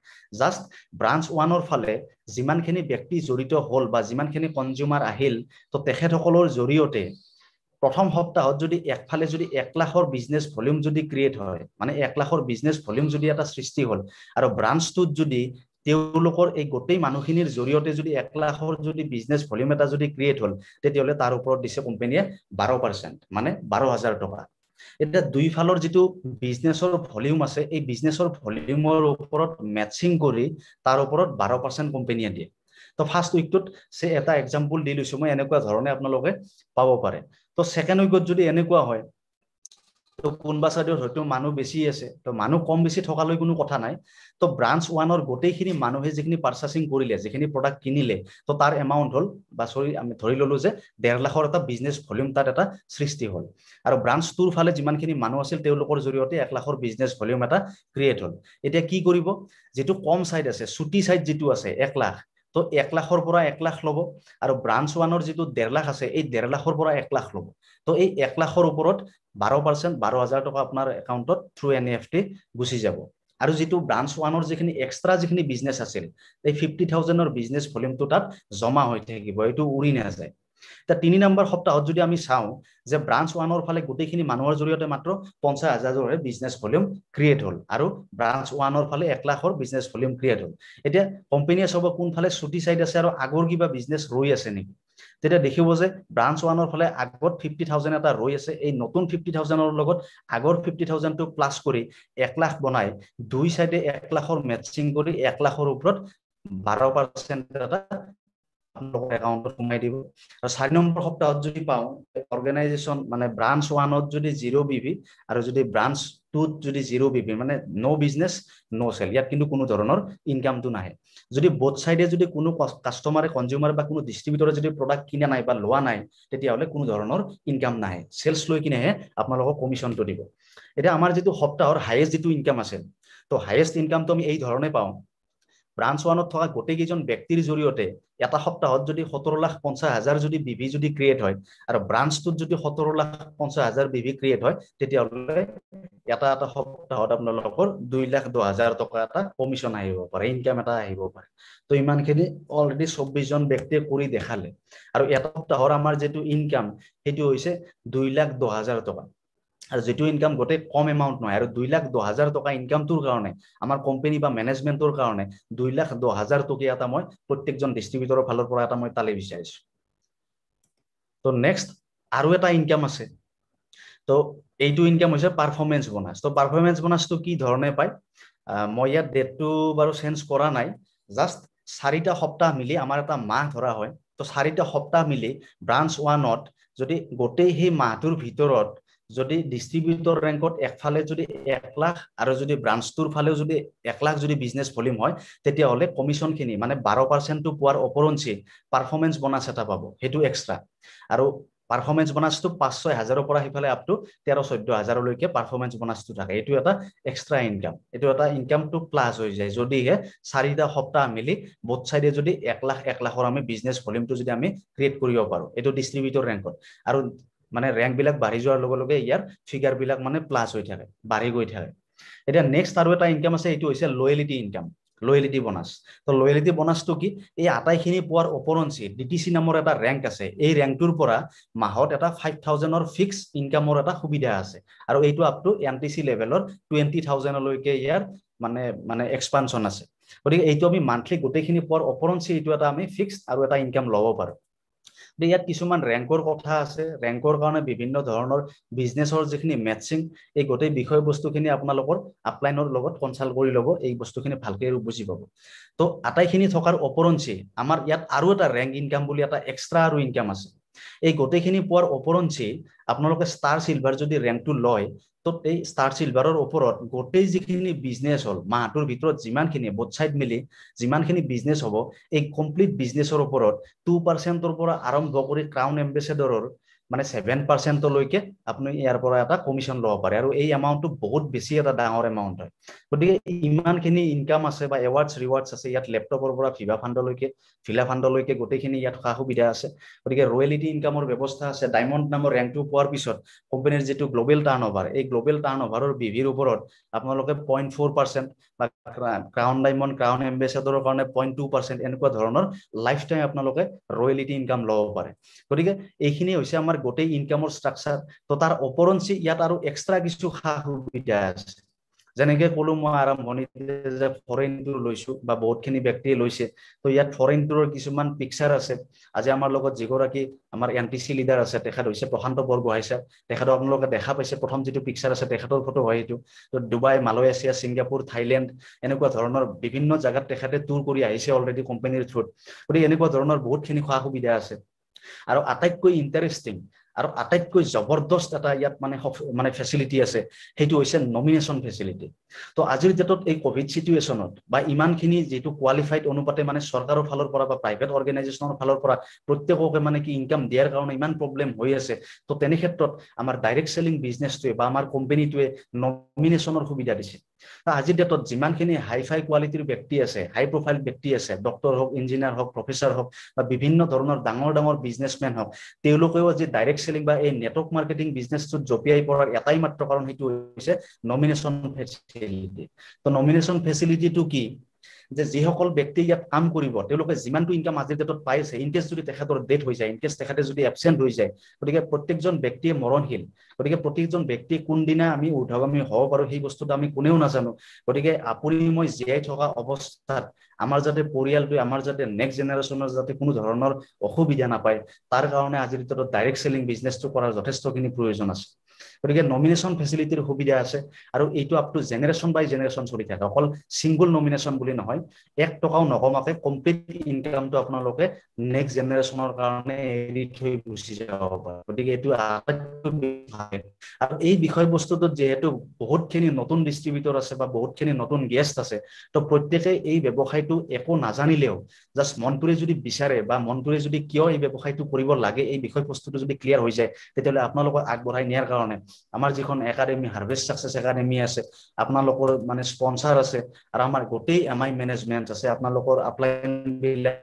জাষ্ট ব্ৰাঞ্চ ওৱানৰ ফালে যিমানখিনি ব্যক্তি জড়িত হ'ল বা যিমানখিনি কনজিউমাৰ আহিল তো তেখেতসকলৰ জৰিয়তে প্ৰথম সপ্তাহত যদি একফালে যদি এক লাখৰ বিজনেছ ভলিউম যদি ক্ৰিয়েট হয় মানে এক লাখৰ বিজনেছ ভলিউম যদি এটা সৃষ্টি হ'ল আৰু ব্ৰাঞ্চটোত যদি তেওঁলোকৰ এই গোটেই মানুহখিনিৰ জৰিয়তে যদি এক লাখৰ যদি বিজনেছ ভলিউম এটা যদি ক্ৰিয়েট হ'ল তেতিয়াহ'লে তাৰ ওপৰত দিছে কোম্পেনীয়ে বাৰ পাৰ্চেণ্ট মানে বাৰ হাজাৰ টকা এতিয়া দুইফালৰ যিটো বিজনেছৰ ভলিউম আছে এই বিজনেছৰ ভলিউমৰ ওপৰত মেটচিং কৰি তাৰ ওপৰত বাৰ পাৰ্চেণ্ট কোম্পেনীয়ে দিয়ে তো ফাৰ্ষ্ট উইকটোত চে এটা এক্সাম্পল দি লৈছো মই এনেকুৱা ধৰণে আপোনালোকে পাব পাৰে তো ছেকেণ্ড উইকত যদি এনেকুৱা হয় তো কোনোবা ছাইডত হয়তো মানুহ বেছি আছে তো মানুহ কম বেছি থকালৈ কোনো কথা নাই তো ব্ৰাঞ্চ ওৱানৰ গোটেইখিনি মানুহে যিখিনি পাৰ্চাচিং কৰিলে যিখিনি প্ৰডাক্ট কিনিলে তো তাৰ এমাউণ্ট হ'ল বা চৰি আমি ধৰি ললো যে ডেৰ লাখৰ এটা বিজনেছ ভলিউম তাত এটা সৃষ্টি হ'ল আৰু ব্ৰাঞ্চ টুৰ ফালে যিমানখিনি মানুহ আছিল তেওঁলোকৰ জৰিয়তে এক লাখৰ বিজনেছ ভলিউম এটা ক্ৰিয়েট হ'ল এতিয়া কি কৰিব যিটো কম চাইড আছে চুটি চাইড যিটো আছে এক লাখ তো এক লাখৰ পৰা এক লাখ ল'ব আৰু ব্ৰাঞ্চ ওৱানৰ যিটো ডেৰ লাখ আছে এই ডেৰ লাখৰ পৰা এক লাখ ল'ব তো এই এক লাখৰ ওপৰত বাৰ পাৰ্চেণ্ট বাৰ হাজাৰ টকা আপোনাৰ একাউণ্টত থ্ৰু এন এফ টি গুচি যাব আৰু যিটো ব্ৰাঞ্চ ওৱানৰ যিখিনি এক্সট্ৰা যিখিনি বিজনেছ আছিল এই ফিফটি থাউজেণ্ডৰ বিজনেছ ভলিউমটো তাত জমা হৈ থাকিব এইটো উৰি নাযায় এতিয়া তিনি নম্বৰ সপ্তাহত যদি আমি চাওঁ যে ব্ৰাঞ্চ ওৱানৰ ফালে গোটেইখিনি মানুহৰ জৰিয়তে মাত্ৰ পঞ্চাছ হাজাৰৰে বিজনেছ ভলিউম ক্ৰিয়েট হ'ল আৰু ব্ৰাঞ্চ ওৱানৰ ফালে এক লাখৰ বিজনেছ ভলিউম ক্ৰিয়েট হ'ল এতিয়া কোম্পেনীয়ে চাব কোনফালে চুটি চাইড আছে আৰু আগৰ কিবা বিজনেছ ৰৈ আছে নেকি তেতিয়া দেখিব যে ব্ৰাঞ্চ ওৱানৰ ফালে আগত ফিফটি থাউজেণ্ড এটা ৰৈ আছে এই নতুন ফিফটি থাউজেণ্ডৰ লগত আগৰ ফিফটি থাউজেণ্ডটো প্লাছ কৰি এক লাখ বনাই দুই চাইডে এক লাখৰ মেটচিং কৰি এক লাখৰ ওপৰত বাৰ পাৰ্চেণ্ট এটা আপোনালোকৰ একাউণ্টত সোমাই দিব আৰু চাৰি নম্বৰ সপ্তাহত যদি পাওঁ অৰ্গেনাইজেশ্যন মানে ব্ৰাঞ্চ ওৱানত যদি জিৰ' বি ভি আৰু যদি ব্ৰাঞ্চ টুত যদি জিৰ' বি ভি মানে ন' বিজনেছ ন' চেল ইয়াত কিন্তু কোনো ধৰণৰ ইনকামটো নাহে যদি বোথ চাইডে যদি কোনো কাষ্টমাৰে কনজিউমাৰ বা কোনো ডিষ্ট্ৰিবিউটৰে যদি প্ৰডাক্ট কিনা নাই বা লোৱা নাই তেতিয়াহ'লে কোনো ধৰণৰ ইনকাম নাহে চেলচ লৈ কিনেহে আপোনালোকক কমিশ্যনটো দিব এতিয়া আমাৰ যিটো সপ্তাহৰ হায়েষ্ট যিটো ইনকাম আছিল ত' হায়েষ্ট ইনকামটো আমি এই ধৰণে পাওঁ ব্ৰাঞ্চ ওৱানত থকা গোটেইকেইজন ব্যক্তিৰ জৰিয়তে এটা সপ্তাহত যদি সোতৰ লাখ পঞ্চাছ হাজাৰ যদি বি ভি যদি ক্ৰিয়েট হয় আৰু ব্ৰাঞ্চটোত যদি সোতৰ লাখ পঞ্চাছ হাজাৰ বি ভি ক্ৰিয়েট হয় তেতিয়াহ'লে এটা এটা সপ্তাহত আপোনালোকৰ দুই লাখ দহ হাজাৰ টকা এটা কমিশ্যন আহিব পাৰে ইনকাম এটা আহিব পাৰে তো ইমানখিনি অলৰেডি চৌব্বিছজন ব্যক্তিয়ে কৰি দেখালে আৰু এটা সপ্তাহৰ আমাৰ যিটো ইনকাম সেইটো হৈছে দুই লাখ দহ হাজাৰ টকা আৰু যিটো ইনকাম গোটেই কম এমাউণ্ট নহয় আৰু দুই লাখ দহ হাজাৰ টকা ইনকামটোৰ কাৰণে আমাৰ কোম্পেনী বা মেনেজমেণ্টৰ কাৰণে দুই লাখ দহ হাজাৰ টকীয়া এটা মই প্ৰত্যেকজন ডিষ্ট্ৰিবিউটৰৰ ফালৰ পৰা এটা মই তালে বিচাৰিছোঁ তো নেক্সট আৰু এটা ইনকাম আছে তো এইটো ইনকাম হৈছে পাৰফৰ্মেঞ্চ বনাছ তো পাৰফৰ্মেঞ্চ বনাছটো কি ধৰণে পায় মই ইয়াত ডেটটো বাৰু চেঞ্জ কৰা নাই জাষ্ট চাৰিটা সপ্তাহ মিলি আমাৰ এটা মাহ ধৰা হয় তো চাৰিটা সপ্তাহ মিলি ব্ৰাঞ্চ ওৱানত যদি গোটেই সেই মাহটোৰ ভিতৰত যদি ডিষ্ট্ৰিবিউটৰ ৰেংকত একফালে যদি এক লাখ আৰু যদি ব্ৰাঞ্চটোৰ ফালেও যদি এক লাখ যদি বিজনেছ ভলিউম হয় তেতিয়াহ'লে কমিশ্যনখিনি মানে বাৰ পাৰ্চেণ্টটো পোৱাৰ ওপৰঞ্চি পাৰফৰ্মেঞ্চ বনাছ এটা পাব সেইটো এক্সট্ৰা আৰু পাৰফৰ্মেঞ্চ বনাছটো পাঁচ ছয় হাজাৰৰ পৰা সিফালে আপ টু তেৰ চৈধ্য হাজাৰলৈকে পাৰফৰ্মেঞ্চ বনাছটো থাকে এইটো এটা এক্সট্ৰা ইনকাম এইটো এটা ইনকামটো প্লাছ হৈ যায় যদিহে চাৰিটা সপ্তাহ মিলি বথ চাইডে যদি এক লাখ এক লাখৰ আমি বিজনেছ ভলিউমটো যদি আমি ক্ৰিয়েট কৰিব পাৰোঁ এইটো ডিষ্ট্ৰিবিউটৰ ৰেংকত আৰু মানে ৰেংকবিলাক বাঢ়ি যোৱাৰ লগে লগে ইয়াৰ ফিগাৰ বিলাক মানে প্লাছ হৈ থাকে বাঢ়ি গৈ থাকে এতিয়া নেক্সট আৰু এটা ইনকাম আছে এইটো হৈছে লয়েলিটি ইনকাম লয়েলিটি বনাচ তো লয়েলিটি বনাচটো কি এই আটাইখিনি পোৱাৰ ওপৰঞ্চি ডি টি চি নামৰ এটা ৰেংক আছে এই ৰেংকটোৰ পৰা মাহত এটা ফাইভ থাউজেণ্ডৰ ফিক্স ইনকামৰ এটা সুবিধা আছে আৰু এইটো up to N T C লেভেলৰ টুৱেণ্টি থাউজেণ্ডলৈকে ইয়াৰ মানে মানে এক্সপানশ্যন আছে গতিকে এইটো আমি মান্থলি গোটেইখিনি পোৱাৰ ওপৰঞ্চি এইটো এটা আমি ফিক্স আৰু এটা ইনকাম ল'ব পাৰো গতিকে ইয়াত কিছুমান ৰেংকৰ কথা আছে ৰেংকৰ কাৰণে বিভিন্ন ধৰণৰ বিজনেছৰ যিখিনি মেটচিং এই গোটেই বিষয়বস্তুখিনি আপোনালোকৰ আপলাইনৰ লগত কনচাল্ট কৰি ল'ব এই বস্তুখিনি ভালকৈ বুজি পাব তো আটাইখিনি থকাৰ ওপৰঞ্চি আমাৰ ইয়াত আৰু এটা ৰেংক ইনকাম বুলি এটা এক্সট্ৰা আৰু ইনকাম আছে এই গোটেইখিনি পোৱাৰ ওপৰঞ্চি আপোনালোকে ষ্টাৰ চিলভাৰ যদি ৰেংকটো লয় তো এই ষ্টাৰ চিলভাৰৰ ওপৰত গোটেই যিখিনি বিজনেছ হ'ল মাহটোৰ ভিতৰত যিমানখিনি বট ছাইড মিলি যিমানখিনি বিজনেছ হ'ব এই কমপ্লিট বিজনেছৰ ওপৰত টু পাৰ্চেণ্টৰ পৰা আৰম্ভ কৰি ক্ৰাউন এম্বেচেডৰৰ মানে ছেভেন পাৰ্চেণ্টলৈকে আপুনি ইয়াৰ পৰা এটা কমিশ্যন ল'ব পাৰে আৰু এই এমাউণ্টটো বহুত বেছি এটা ডাঙৰ এমাউণ্ট হয় গতিকে ইমানখিনি ইনকাম আছে বা এৱাৰ্ডছ ৰিৱাৰ্ডছ আছে ইয়াত লেপটপৰ পৰা ফিভা ফাণ্ডলৈকে ভিলা ফাণ্ডলৈকে গোটেইখিনি ইয়াত সা সুবিধা আছে গতিকে ৰয়েলিটি ইনকামৰ ব্যৱস্থা আছে ডায়মণ্ড নামৰ ৰেংকটো পোৱাৰ পিছত কোম্পানীৰ যিটো গ্ল'বেল টাৰ্ণ অভাৰ এই গ্ল'বেল টাৰ্ণ অভাৰৰ বিভিৰ ওপৰত আপোনালোকে পইণ্ট ফ'ৰ পাৰ্চেণ্ট বা ক্ৰাউন ডাইমণ্ড ক্ৰাউন এম্বেচাডৰৰ কাৰণে পইণ্ট টু পাৰ্চেণ্ট এনেকুৱা ধৰণৰ লাইফ টাইম আপোনালোকে ৰয়েলিটি ইনকাম ল'ব পাৰে গতিকে এইখিনি হৈছে আমাৰ গোটেই ইনকামৰ ষ্ট্ৰাকচাৰ ত' তাৰ ওপৰঞ্চি ইয়াত আৰু এক্সট্ৰা কিছু সা সুবিধা আছে যেনেকে কলো মই আৰম্ভণিতে যে ফৰেইন টুৰ লৈছো বা বহুতখিনি ব্যক্তিয়ে লৈছে তো ইয়াত ফৰেন টুৰৰ কিছুমান পিকচাৰ আছে আজি আমাৰ লগত যিগৰাকী আমাৰ এন টি চি লিডাৰ আছে তেখেত হৈছে প্ৰশান্ত বৰগোহাঁই ছাৰ তেখেতক আপোনালোকে দেখা পাইছে প্ৰথম যিটো পিকচাৰ আছে তেখেতৰ ফটো হয় সেইটো তো ডুবাই মালয়েছিয়া ছিংগাপুৰ থাইলেণ্ড এনেকুৱা ধৰণৰ বিভিন্ন জেগাত তেখেতে টুৰ কৰি আহিছে অলৰেডি কোম্পানীৰ থ্ৰুত গতিকে এনেকুৱা ধৰণৰ বহুতখিনি সা সুবিধা আছে আৰু আটাইতকৈ ইণ্টাৰেষ্টিং আৰু আটাইতকৈ জবৰদস্ত এটা ইয়াত মানে মানে ফেচিলিটি আছে সেইটো হৈছে নমিনেশ্যন ফেচিলিটি তো আজিৰ ডেটত এই কভিড ছিটুৱেশ্যনত বা ইমানখিনি যিটো কোৱালিফাইড অনুপাতে মানে চৰকাৰৰ ফালৰ পৰা বা প্ৰাইভেট অৰ্গেনাইজেশ্যনৰ ফালৰ পৰা প্ৰত্যেককে মানে কি ইনকাম দিয়াৰ কাৰণে ইমান প্ৰব্লেম হৈ আছে তো তেনে ক্ষেত্ৰত আমাৰ ডাইৰেক্ট চেলিং বিজনেছটোৱে বা আমাৰ কোম্পেনীটোৱে নমিনেশ্যনৰ সুবিধা দিছে আজিৰ ডেটত যিমানখিনি হাই ফাই কোৱালিটিৰ ব্যক্তি আছে হাই প্ৰফাইল ব্যক্তি আছে ডক্টৰ হওক ইঞ্জিনিয়াৰ হওক প্ৰফেচাৰ হওক বা বিভিন্ন ধৰণৰ ডাঙৰ ডাঙৰ বিজনেছমেন হওক তেওঁলোকেও আজি ডাইৰেক্ট চেলিং বা এই নেটৱৰ্ক মাৰ্কেটিং বিজনেছটোত জঁপিয়াই পৰাৰ এটাই মাত্ৰ কাৰণ সেইটো হৈছে নমিনেশ্যন ফেচিলিটি ত' নমিনেশ্যন ফেচিলিটিটো কি যে যিসকল ব্যক্তি ইয়াত কাম কৰিব তেওঁলোকে যিমানটো ইনকাম আজিৰ ডেটত পাইছে ইনকেছ যদি তেখেতৰ ডেট হৈ যায় ইনকেছ তেখেতে যদি এবচেণ্ট হৈ যায় গতিকে প্ৰত্যেকজন ব্যক্তিয়ে মৰণশীল গতিকে প্ৰত্যেকজন ব্যক্তি কোনদিনা আমি উৰ্ধগামী হ'ব পাৰোঁ সেই বস্তুটো আমি কোনেও নাজানো গতিকে আপুনি মই জীয়াই থকা অৱস্থাত আমাৰ যাতে পৰিয়ালটোৱে আমাৰ যাতে নেক্সট জেনেৰেশ্যনৰ যাতে কোনো ধৰণৰ অসুবিধা নাপায় তাৰ কাৰণে আজিৰ ডেটত ডাইৰেক্ট চেলিং বিজনেছটো কৰাৰ যথেষ্টখিনি প্ৰয়োজন আছে গতিকে নমিনেশ্যন ফেচিলিটিৰ সুবিধা আছে আৰু এইটো up to generation by generation চলি থাকে অকল ছিংগল নমিনেশ্যন বুলি নহয় এক টকাও নকমাকে কমপ্লিট ইনকামটো আপোনালোকে নেক্সট জেনেৰেশ্যনৰ কাৰণে এৰি থৈ গুচি যাব পাৰে গতিকে এইটো আৰু এই বিষয়বস্তুটোত যিহেতু বহুতখিনি নতুন ডিষ্ট্ৰিবিউটৰ আছে বা বহুতখিনি নতুন গেষ্ট আছে ত' প্ৰত্যেকে এই ব্যৱসায়টো একো নাজানিলেও জাষ্ট মনটোৰে যদি বিচাৰে বা মনটোৰে যদি কিয় এই ব্যৱসায়টো কৰিব লাগে এই বিষয়বস্তুটো যদি ক্লিয়াৰ হৈ যায় তেতিয়াহ'লে আপোনালোকক আগবঢ়াই নিয়াৰ কাৰণে আমাৰ যিখন একাডেমি হাৰ্ভেষ্ট ছাকচেছ একাডেমি আছে আপোনালোকৰ মানে স্পনচাৰ আছে আৰু আমাৰ গোটেই এম আই মেনেজমেণ্ট আছে আপোনালোকৰ আপ্লাইবিলাক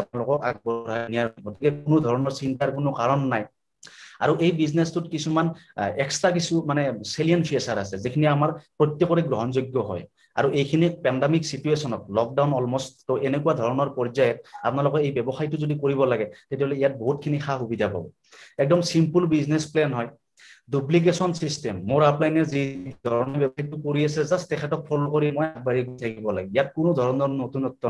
আপোনালোকক আগবঢ়াই নিয়াৰ গতিকে কোনো ধৰণৰ চিন্তাৰ কোনো কাৰণ নাই আৰু এই বিজনেছটোত কিছুমান এক্সট্ৰা কিছু মানে চেলিয়েণ্ট ফিচাৰ আছে যিখিনি আমাৰ প্ৰত্যেকৰে গ্ৰহণযোগ্য হয় আৰু এইখিনি পেণ্ডামিক ছিটুৱেশ্যনত লকডাউন অলমষ্ট ত' এনেকুৱা ধৰণৰ পৰ্যায়ত আপোনালোকে এই ব্যৱসায়টো যদি কৰিব লাগে তেতিয়াহ'লে ইয়াত বহুতখিনি সা সুবিধা পাব একদম চিম্পুল বিজনেছ প্লেন হয় ডুপ্লিকেশ্যন চিষ্টেম মোৰ আপলাইনে যি ধৰণৰ ব্যৱসায়টো কৰি আছে জাষ্ট তেখেতক ফ'ল' কৰি মই আগবাঢ়ি থাকিব লাগে ইয়াত কোনো ধৰণৰ নতুনত্ব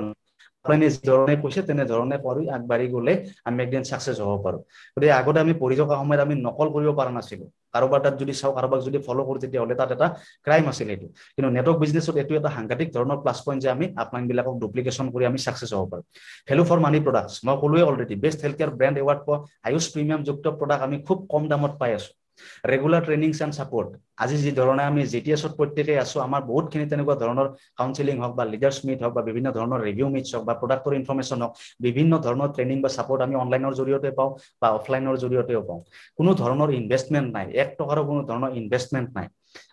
আপলাইনে যি ধৰণে কৈছে তেনেধৰণে কৰি আগবাঢ়ি গ'লে আমি একদিন ছাকচেছ হ'ব পাৰোঁ গতিকে আগতে আমি পঢ়ি থকা সময়ত আমি নকল কৰিব পৰা নাছিলোঁ কাৰোবাৰ তাত যদি চাওঁ কাৰোবাক যদি ফ'ল' কৰোঁ তেতিয়াহ'লে তাত এটা ক্ৰাইম আছিল সেইটো কিন্তু নেটৱৰ্ক বিজনেছত এইটো এটা সাংঘাতিক ধৰণৰ প্লাছ পইণ্ট যে আমি আপলাইনবিলাকক ডুপ্লিকেশ্যন কৰি আমি চাকচেছ হ'ব পাৰোঁ হেল্ল' ফৰ মানি প্ৰডাক্টছ মই ক'লোৱেই already best health care brand award পোৱা আয়ুষ যুক্ত প্ৰডাক্ট আমি খুব কম দামত পাই আছোঁ ৰেগুলাৰ ট্ৰেইনিংছ এণ্ড ছাপৰ্ট আজি যি ধৰণে আমি জে টি এছত প্ৰত্যেকে আছোঁ আমাৰ বহুতখিনি তেনেকুৱা ধৰণৰ কাউন্সিলিং হওক বা লিডাৰ্ছ মিট হওক বা বিভিন্ন ধৰণৰ ৰিভিউ মিটছ হওক বা প্ৰডাক্টৰ ইনফৰমেশ্যন হওক বিভিন্ন ধৰণৰ ট্ৰেইনিং বা ছাপৰ্ট আমি অনলাইনৰ জৰিয়তে পাওঁ বা অফলাইনৰ জৰিয়তেও পাওঁ কোনো ধৰণৰ ইনভেষ্টমেণ্ট নাই এক টকাৰো কোনো ধৰণৰ ইনভেষ্টমেণ্ট নাই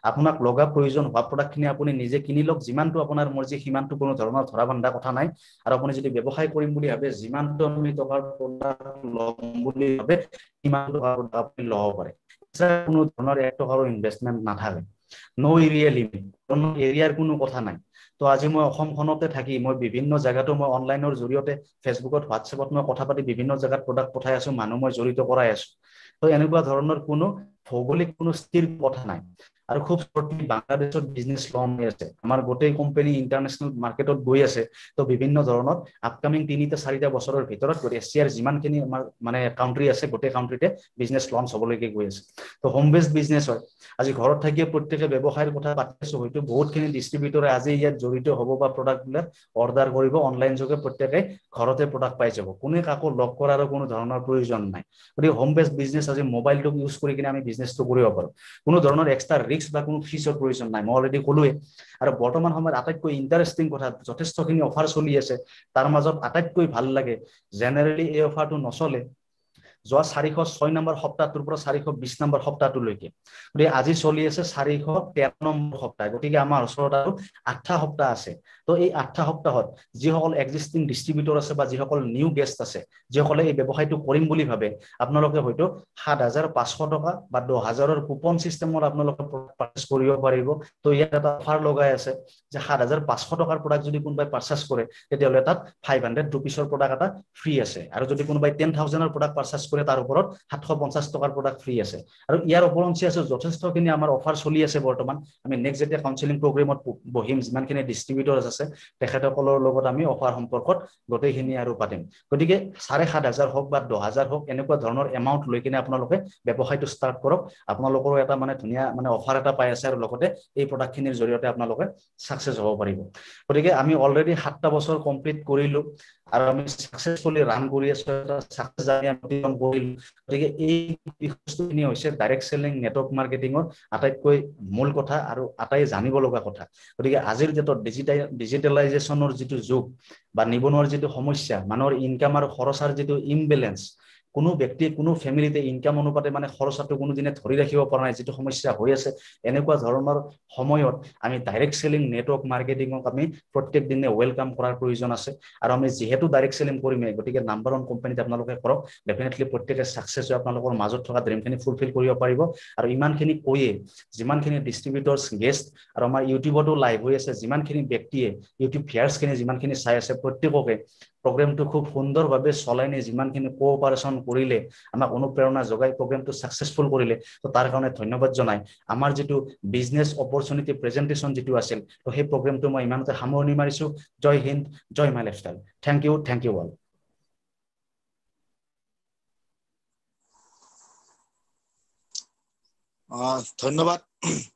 আপোনাক লগা প্ৰয়োজন হোৱা প্ৰডাক্টখিনি আপুনি নিজে কিনি লওক যিমানটো আপোনাৰ মৰ্জি সিমানটো কোনো ধৰণৰ ধৰা বন্ধা কথা নাই আৰু আপুনি যদি ব্যৱসায় কৰিম বুলি ভাবে যিমানটো আমি টকাৰ প্ৰডাক্ট ল'ম বুলি ভাবে সিমানটো আপুনি ল'ব পাৰে পইচা কোনো ধৰণৰ এক টকাৰো ইনভেষ্টমেণ্ট নাথাকে ন' এৰিয়া লিমিট কোনো এৰিয়াৰ কোনো কথা নাই তো আজি মই অসমখনতে থাকি মই বিভিন্ন জেগাতো মই অনলাইনৰ জৰিয়তে ফেচবুকত হোৱাটছএপত মই কথা পাতি বিভিন্ন জেগাত প্ৰডাক্ট পঠাই আছো মানুহ মই জড়িত কৰাই আছো তো এনেকুৱা ধৰণৰ কোনো ভৌগোলিক কোনো স্থিৰ কথা নাই আৰু খুব শ্বৰ্টলি বাংলাদেশত বিজনেছ লং হৈ আছে আমাৰ গোটেই কোম্পানী ইণ্টাৰনেশ্যনেল মাৰ্কেটত গৈ আছে তো বিভিন্ন ধৰণত আপকামিং তিনিটা চাৰিটা বছৰৰ ভিতৰত গৈ এছিয়াৰ যিমানখিনি আমাৰ মানে কাউণ্ট্ৰি আছে গোটেই কাউণ্ট্ৰিতে বিজনেছ লঞ্চ হ'বলৈকে গৈ আছে তো হোম বেছ বিজনেছ হয় আজি ঘৰত থাকিয়ে প্ৰত্যেকে ব্যৱসায়ৰ কথা পাতি আছো হয়তো বহুতখিনি ডিষ্ট্ৰিবিউটৰে আজি ইয়াত জড়িত হ'ব বা প্ৰডাক্টবিলাক অৰ্ডাৰ কৰিব অনলাইন যোগে প্ৰত্যেকে ঘৰতে প্ৰডাক্ট পাই যাব কোনে কাকো লগ কৰাৰো কোনো ধৰণৰ প্ৰয়োজন নাই গতিকে হোম বেছ বিজনেছ আজি মোবাইলটোক ইউজ কৰি কিনে আমি বিজনেছটো কৰিব পাৰোঁ কোনো ধৰণৰ এক্সট্ৰা ৰিক্স বা কোনো ফিজৰ প্ৰয়োজন নাই মই অলৰেডি ক'লোৱে আৰু বৰ্তমান সময়ত আটাইতকৈ ইণ্টাৰেষ্টিং কথা যথেষ্টখিনি অফাৰ চলি আছে তাৰ মাজত আটাইতকৈ ভাল লাগে জেনেৰেলি এই অফাৰটো নচলে যোৱা চাৰিশ ছয় নম্বৰ সপ্তাহটোৰ পৰা চাৰিশ বিশ নম্বৰ সপ্তাহটোলৈকে গতিকে আজি চলি আছে চাৰিশ তেৰ নম্বৰ সপ্তাহ গতিকে আমাৰ ওচৰত আৰু আঠটা সপ্তাহ আছে তো এই আঠটা সপ্তাহত যিসকল এক্সিষ্টিং ডিষ্ট্ৰিবিউটৰ আছে বা যিসকল নিউ গেষ্ট আছে যিসকলে এই ব্যৱসায়টো কৰিম বুলি ভাবে আপোনালোকে হয়তো সাত হাজাৰ পাঁচশ টকা বা দহ হাজাৰৰ কুপন ছিষ্টেমত আপোনালোকে পাৰ্চেছ কৰিব পাৰিব তো ইয়াত এটা অফাৰ লগাই আছে যে সাত হাজাৰ পাঁচশ টকাৰ প্ৰডাক্ট যদি কোনোবাই পাৰ্চেছ কৰে তেতিয়াহ'লে তাত ফাইভ হাণ্ড্ৰেড ৰুপিছৰ প্ৰডাক্ট এটা ফ্ৰী আছে আৰু যদি কোনোবাই টেন থাউজেণ্ডৰ প্ৰডাক্ট পাৰ্চেছ কৰে তাৰ উপৰ সাতশো পঞ্চাশ টাকাৰ প্ৰোডাক্ট ফ্ৰি আছে আৰু ইয়াৰ ওপৰঞ্চি আছে যথেষ্টখিনি আমাৰ অফাৰ চলি আছে বৰ্তমান আমি নেক্সট যেটা কাউন্সেলিং প্ৰোগ্ৰামত বহিম যিমানখিনি ডিস্ট্ৰিবিউটাৰ্স আছে তেখেতসকলৰ লগত আমি অফাৰ সম্পৰ্কত গোটেইখিনি আৰু পাতিম গতিকে চাৰে সাত হাজাৰ হওক বা দহ হাজাৰ হওক এনেকুৱা ধৰণৰ এমাউণ্ট লৈ কিনে আপোনালোকে ব্যৱসায়টো ষ্টাৰ্ট কৰক আপোনালোকৰো এটা মানে ধুনীয়া মানে অফাৰ এটা পাই আছে আৰু লগতে এই প্ৰডাক্টখিনিৰ জৰিয়তে আপোনালোকে ছাকচেছ হ'ব পাৰিব গতিকে আমি অলৰেডি সাতটা বছৰ কমপ্লিট কৰিলোঁ আৰু আমি ছাকচেছফুলি ৰান কৰি আছো এটা ছাকচেছ জাৰ্ণি আমি অতিক্ৰম কৰিলোঁ গতিকে এই বিষয়টোখিনি হৈছে ডাইৰেক্ট চেলিং নেটৱৰ্ক মাৰ্কেটিঙৰ আটাইতকৈ মূল কথা আৰু আটাই জানিব লগা কথা গতিকে আজিৰ ডেটত ডিজিটাই ডিজিটেলাইজেশ্যনৰ যিটো যুগ বা নিবনুৱাৰ যিটো সমস্যা মানুহৰ ইনকাম আৰু খৰচাৰ যিটো ইমবেলেঞ্চ কোনো ব্যক্তিয়ে কোনো ফেমিলিতে ইনকাম অনুপাতে মানে খৰচাটো কোনোদিনে ধৰি ৰাখিব পৰা নাই যিটো সমস্যা হৈ আছে এনেকুৱা ধৰণৰ সময়ত আমি ডাইৰেক্ট চেলিং নেটৱৰ্ক মাৰ্কেটিঙক আমি প্ৰত্যেক দিনে ৱেলকাম কৰাৰ প্ৰয়োজন আছে আৰু আমি যিহেতু ডাইৰেক্ট চেলিং কৰিমেই গতিকে নাম্বাৰ ওৱান কোম্পানীত আপোনালোকে কৰক ডেফিনেটলি প্ৰত্যেকে ছাকচেছ হৈ আপোনালোকৰ মাজত থকা ড্ৰিমখিনি ফুলফিল কৰিব পাৰিব আৰু ইমানখিনি কৈয়ে যিমানখিনি ডিষ্ট্ৰিবিউটৰ্ছ গেষ্ট আৰু আমাৰ ইউটিউবতো লাইভ হৈ আছে যিমানখিনি ব্যক্তিয়ে ইউটিউব ফেয়াৰ্ছখিনি যিমানখিনি চাই আছে প্ৰত্যেককে প্ৰগ্ৰেমটো খুব সুন্দৰভাৱে চলাই নি যিমানখিনি কোঅপাৰেশ্যন কৰিলে আমাক অনুপ্ৰেৰণা যোগাই প্ৰগ্ৰেমটো ছাকচেছফুল কৰিলে তো তাৰ কাৰণে ধন্যবাদ জনাই আমাৰ যিটো বিজনেছ অপৰচুনিটি প্ৰেজেণ্টেশ্যন যিটো আছিল তো সেই প্ৰগ্ৰেমটো মই ইমানতে সামৰণি মাৰিছোঁ জয় হিন্দ জয় my life style thank you thank you all ধন্যবাদ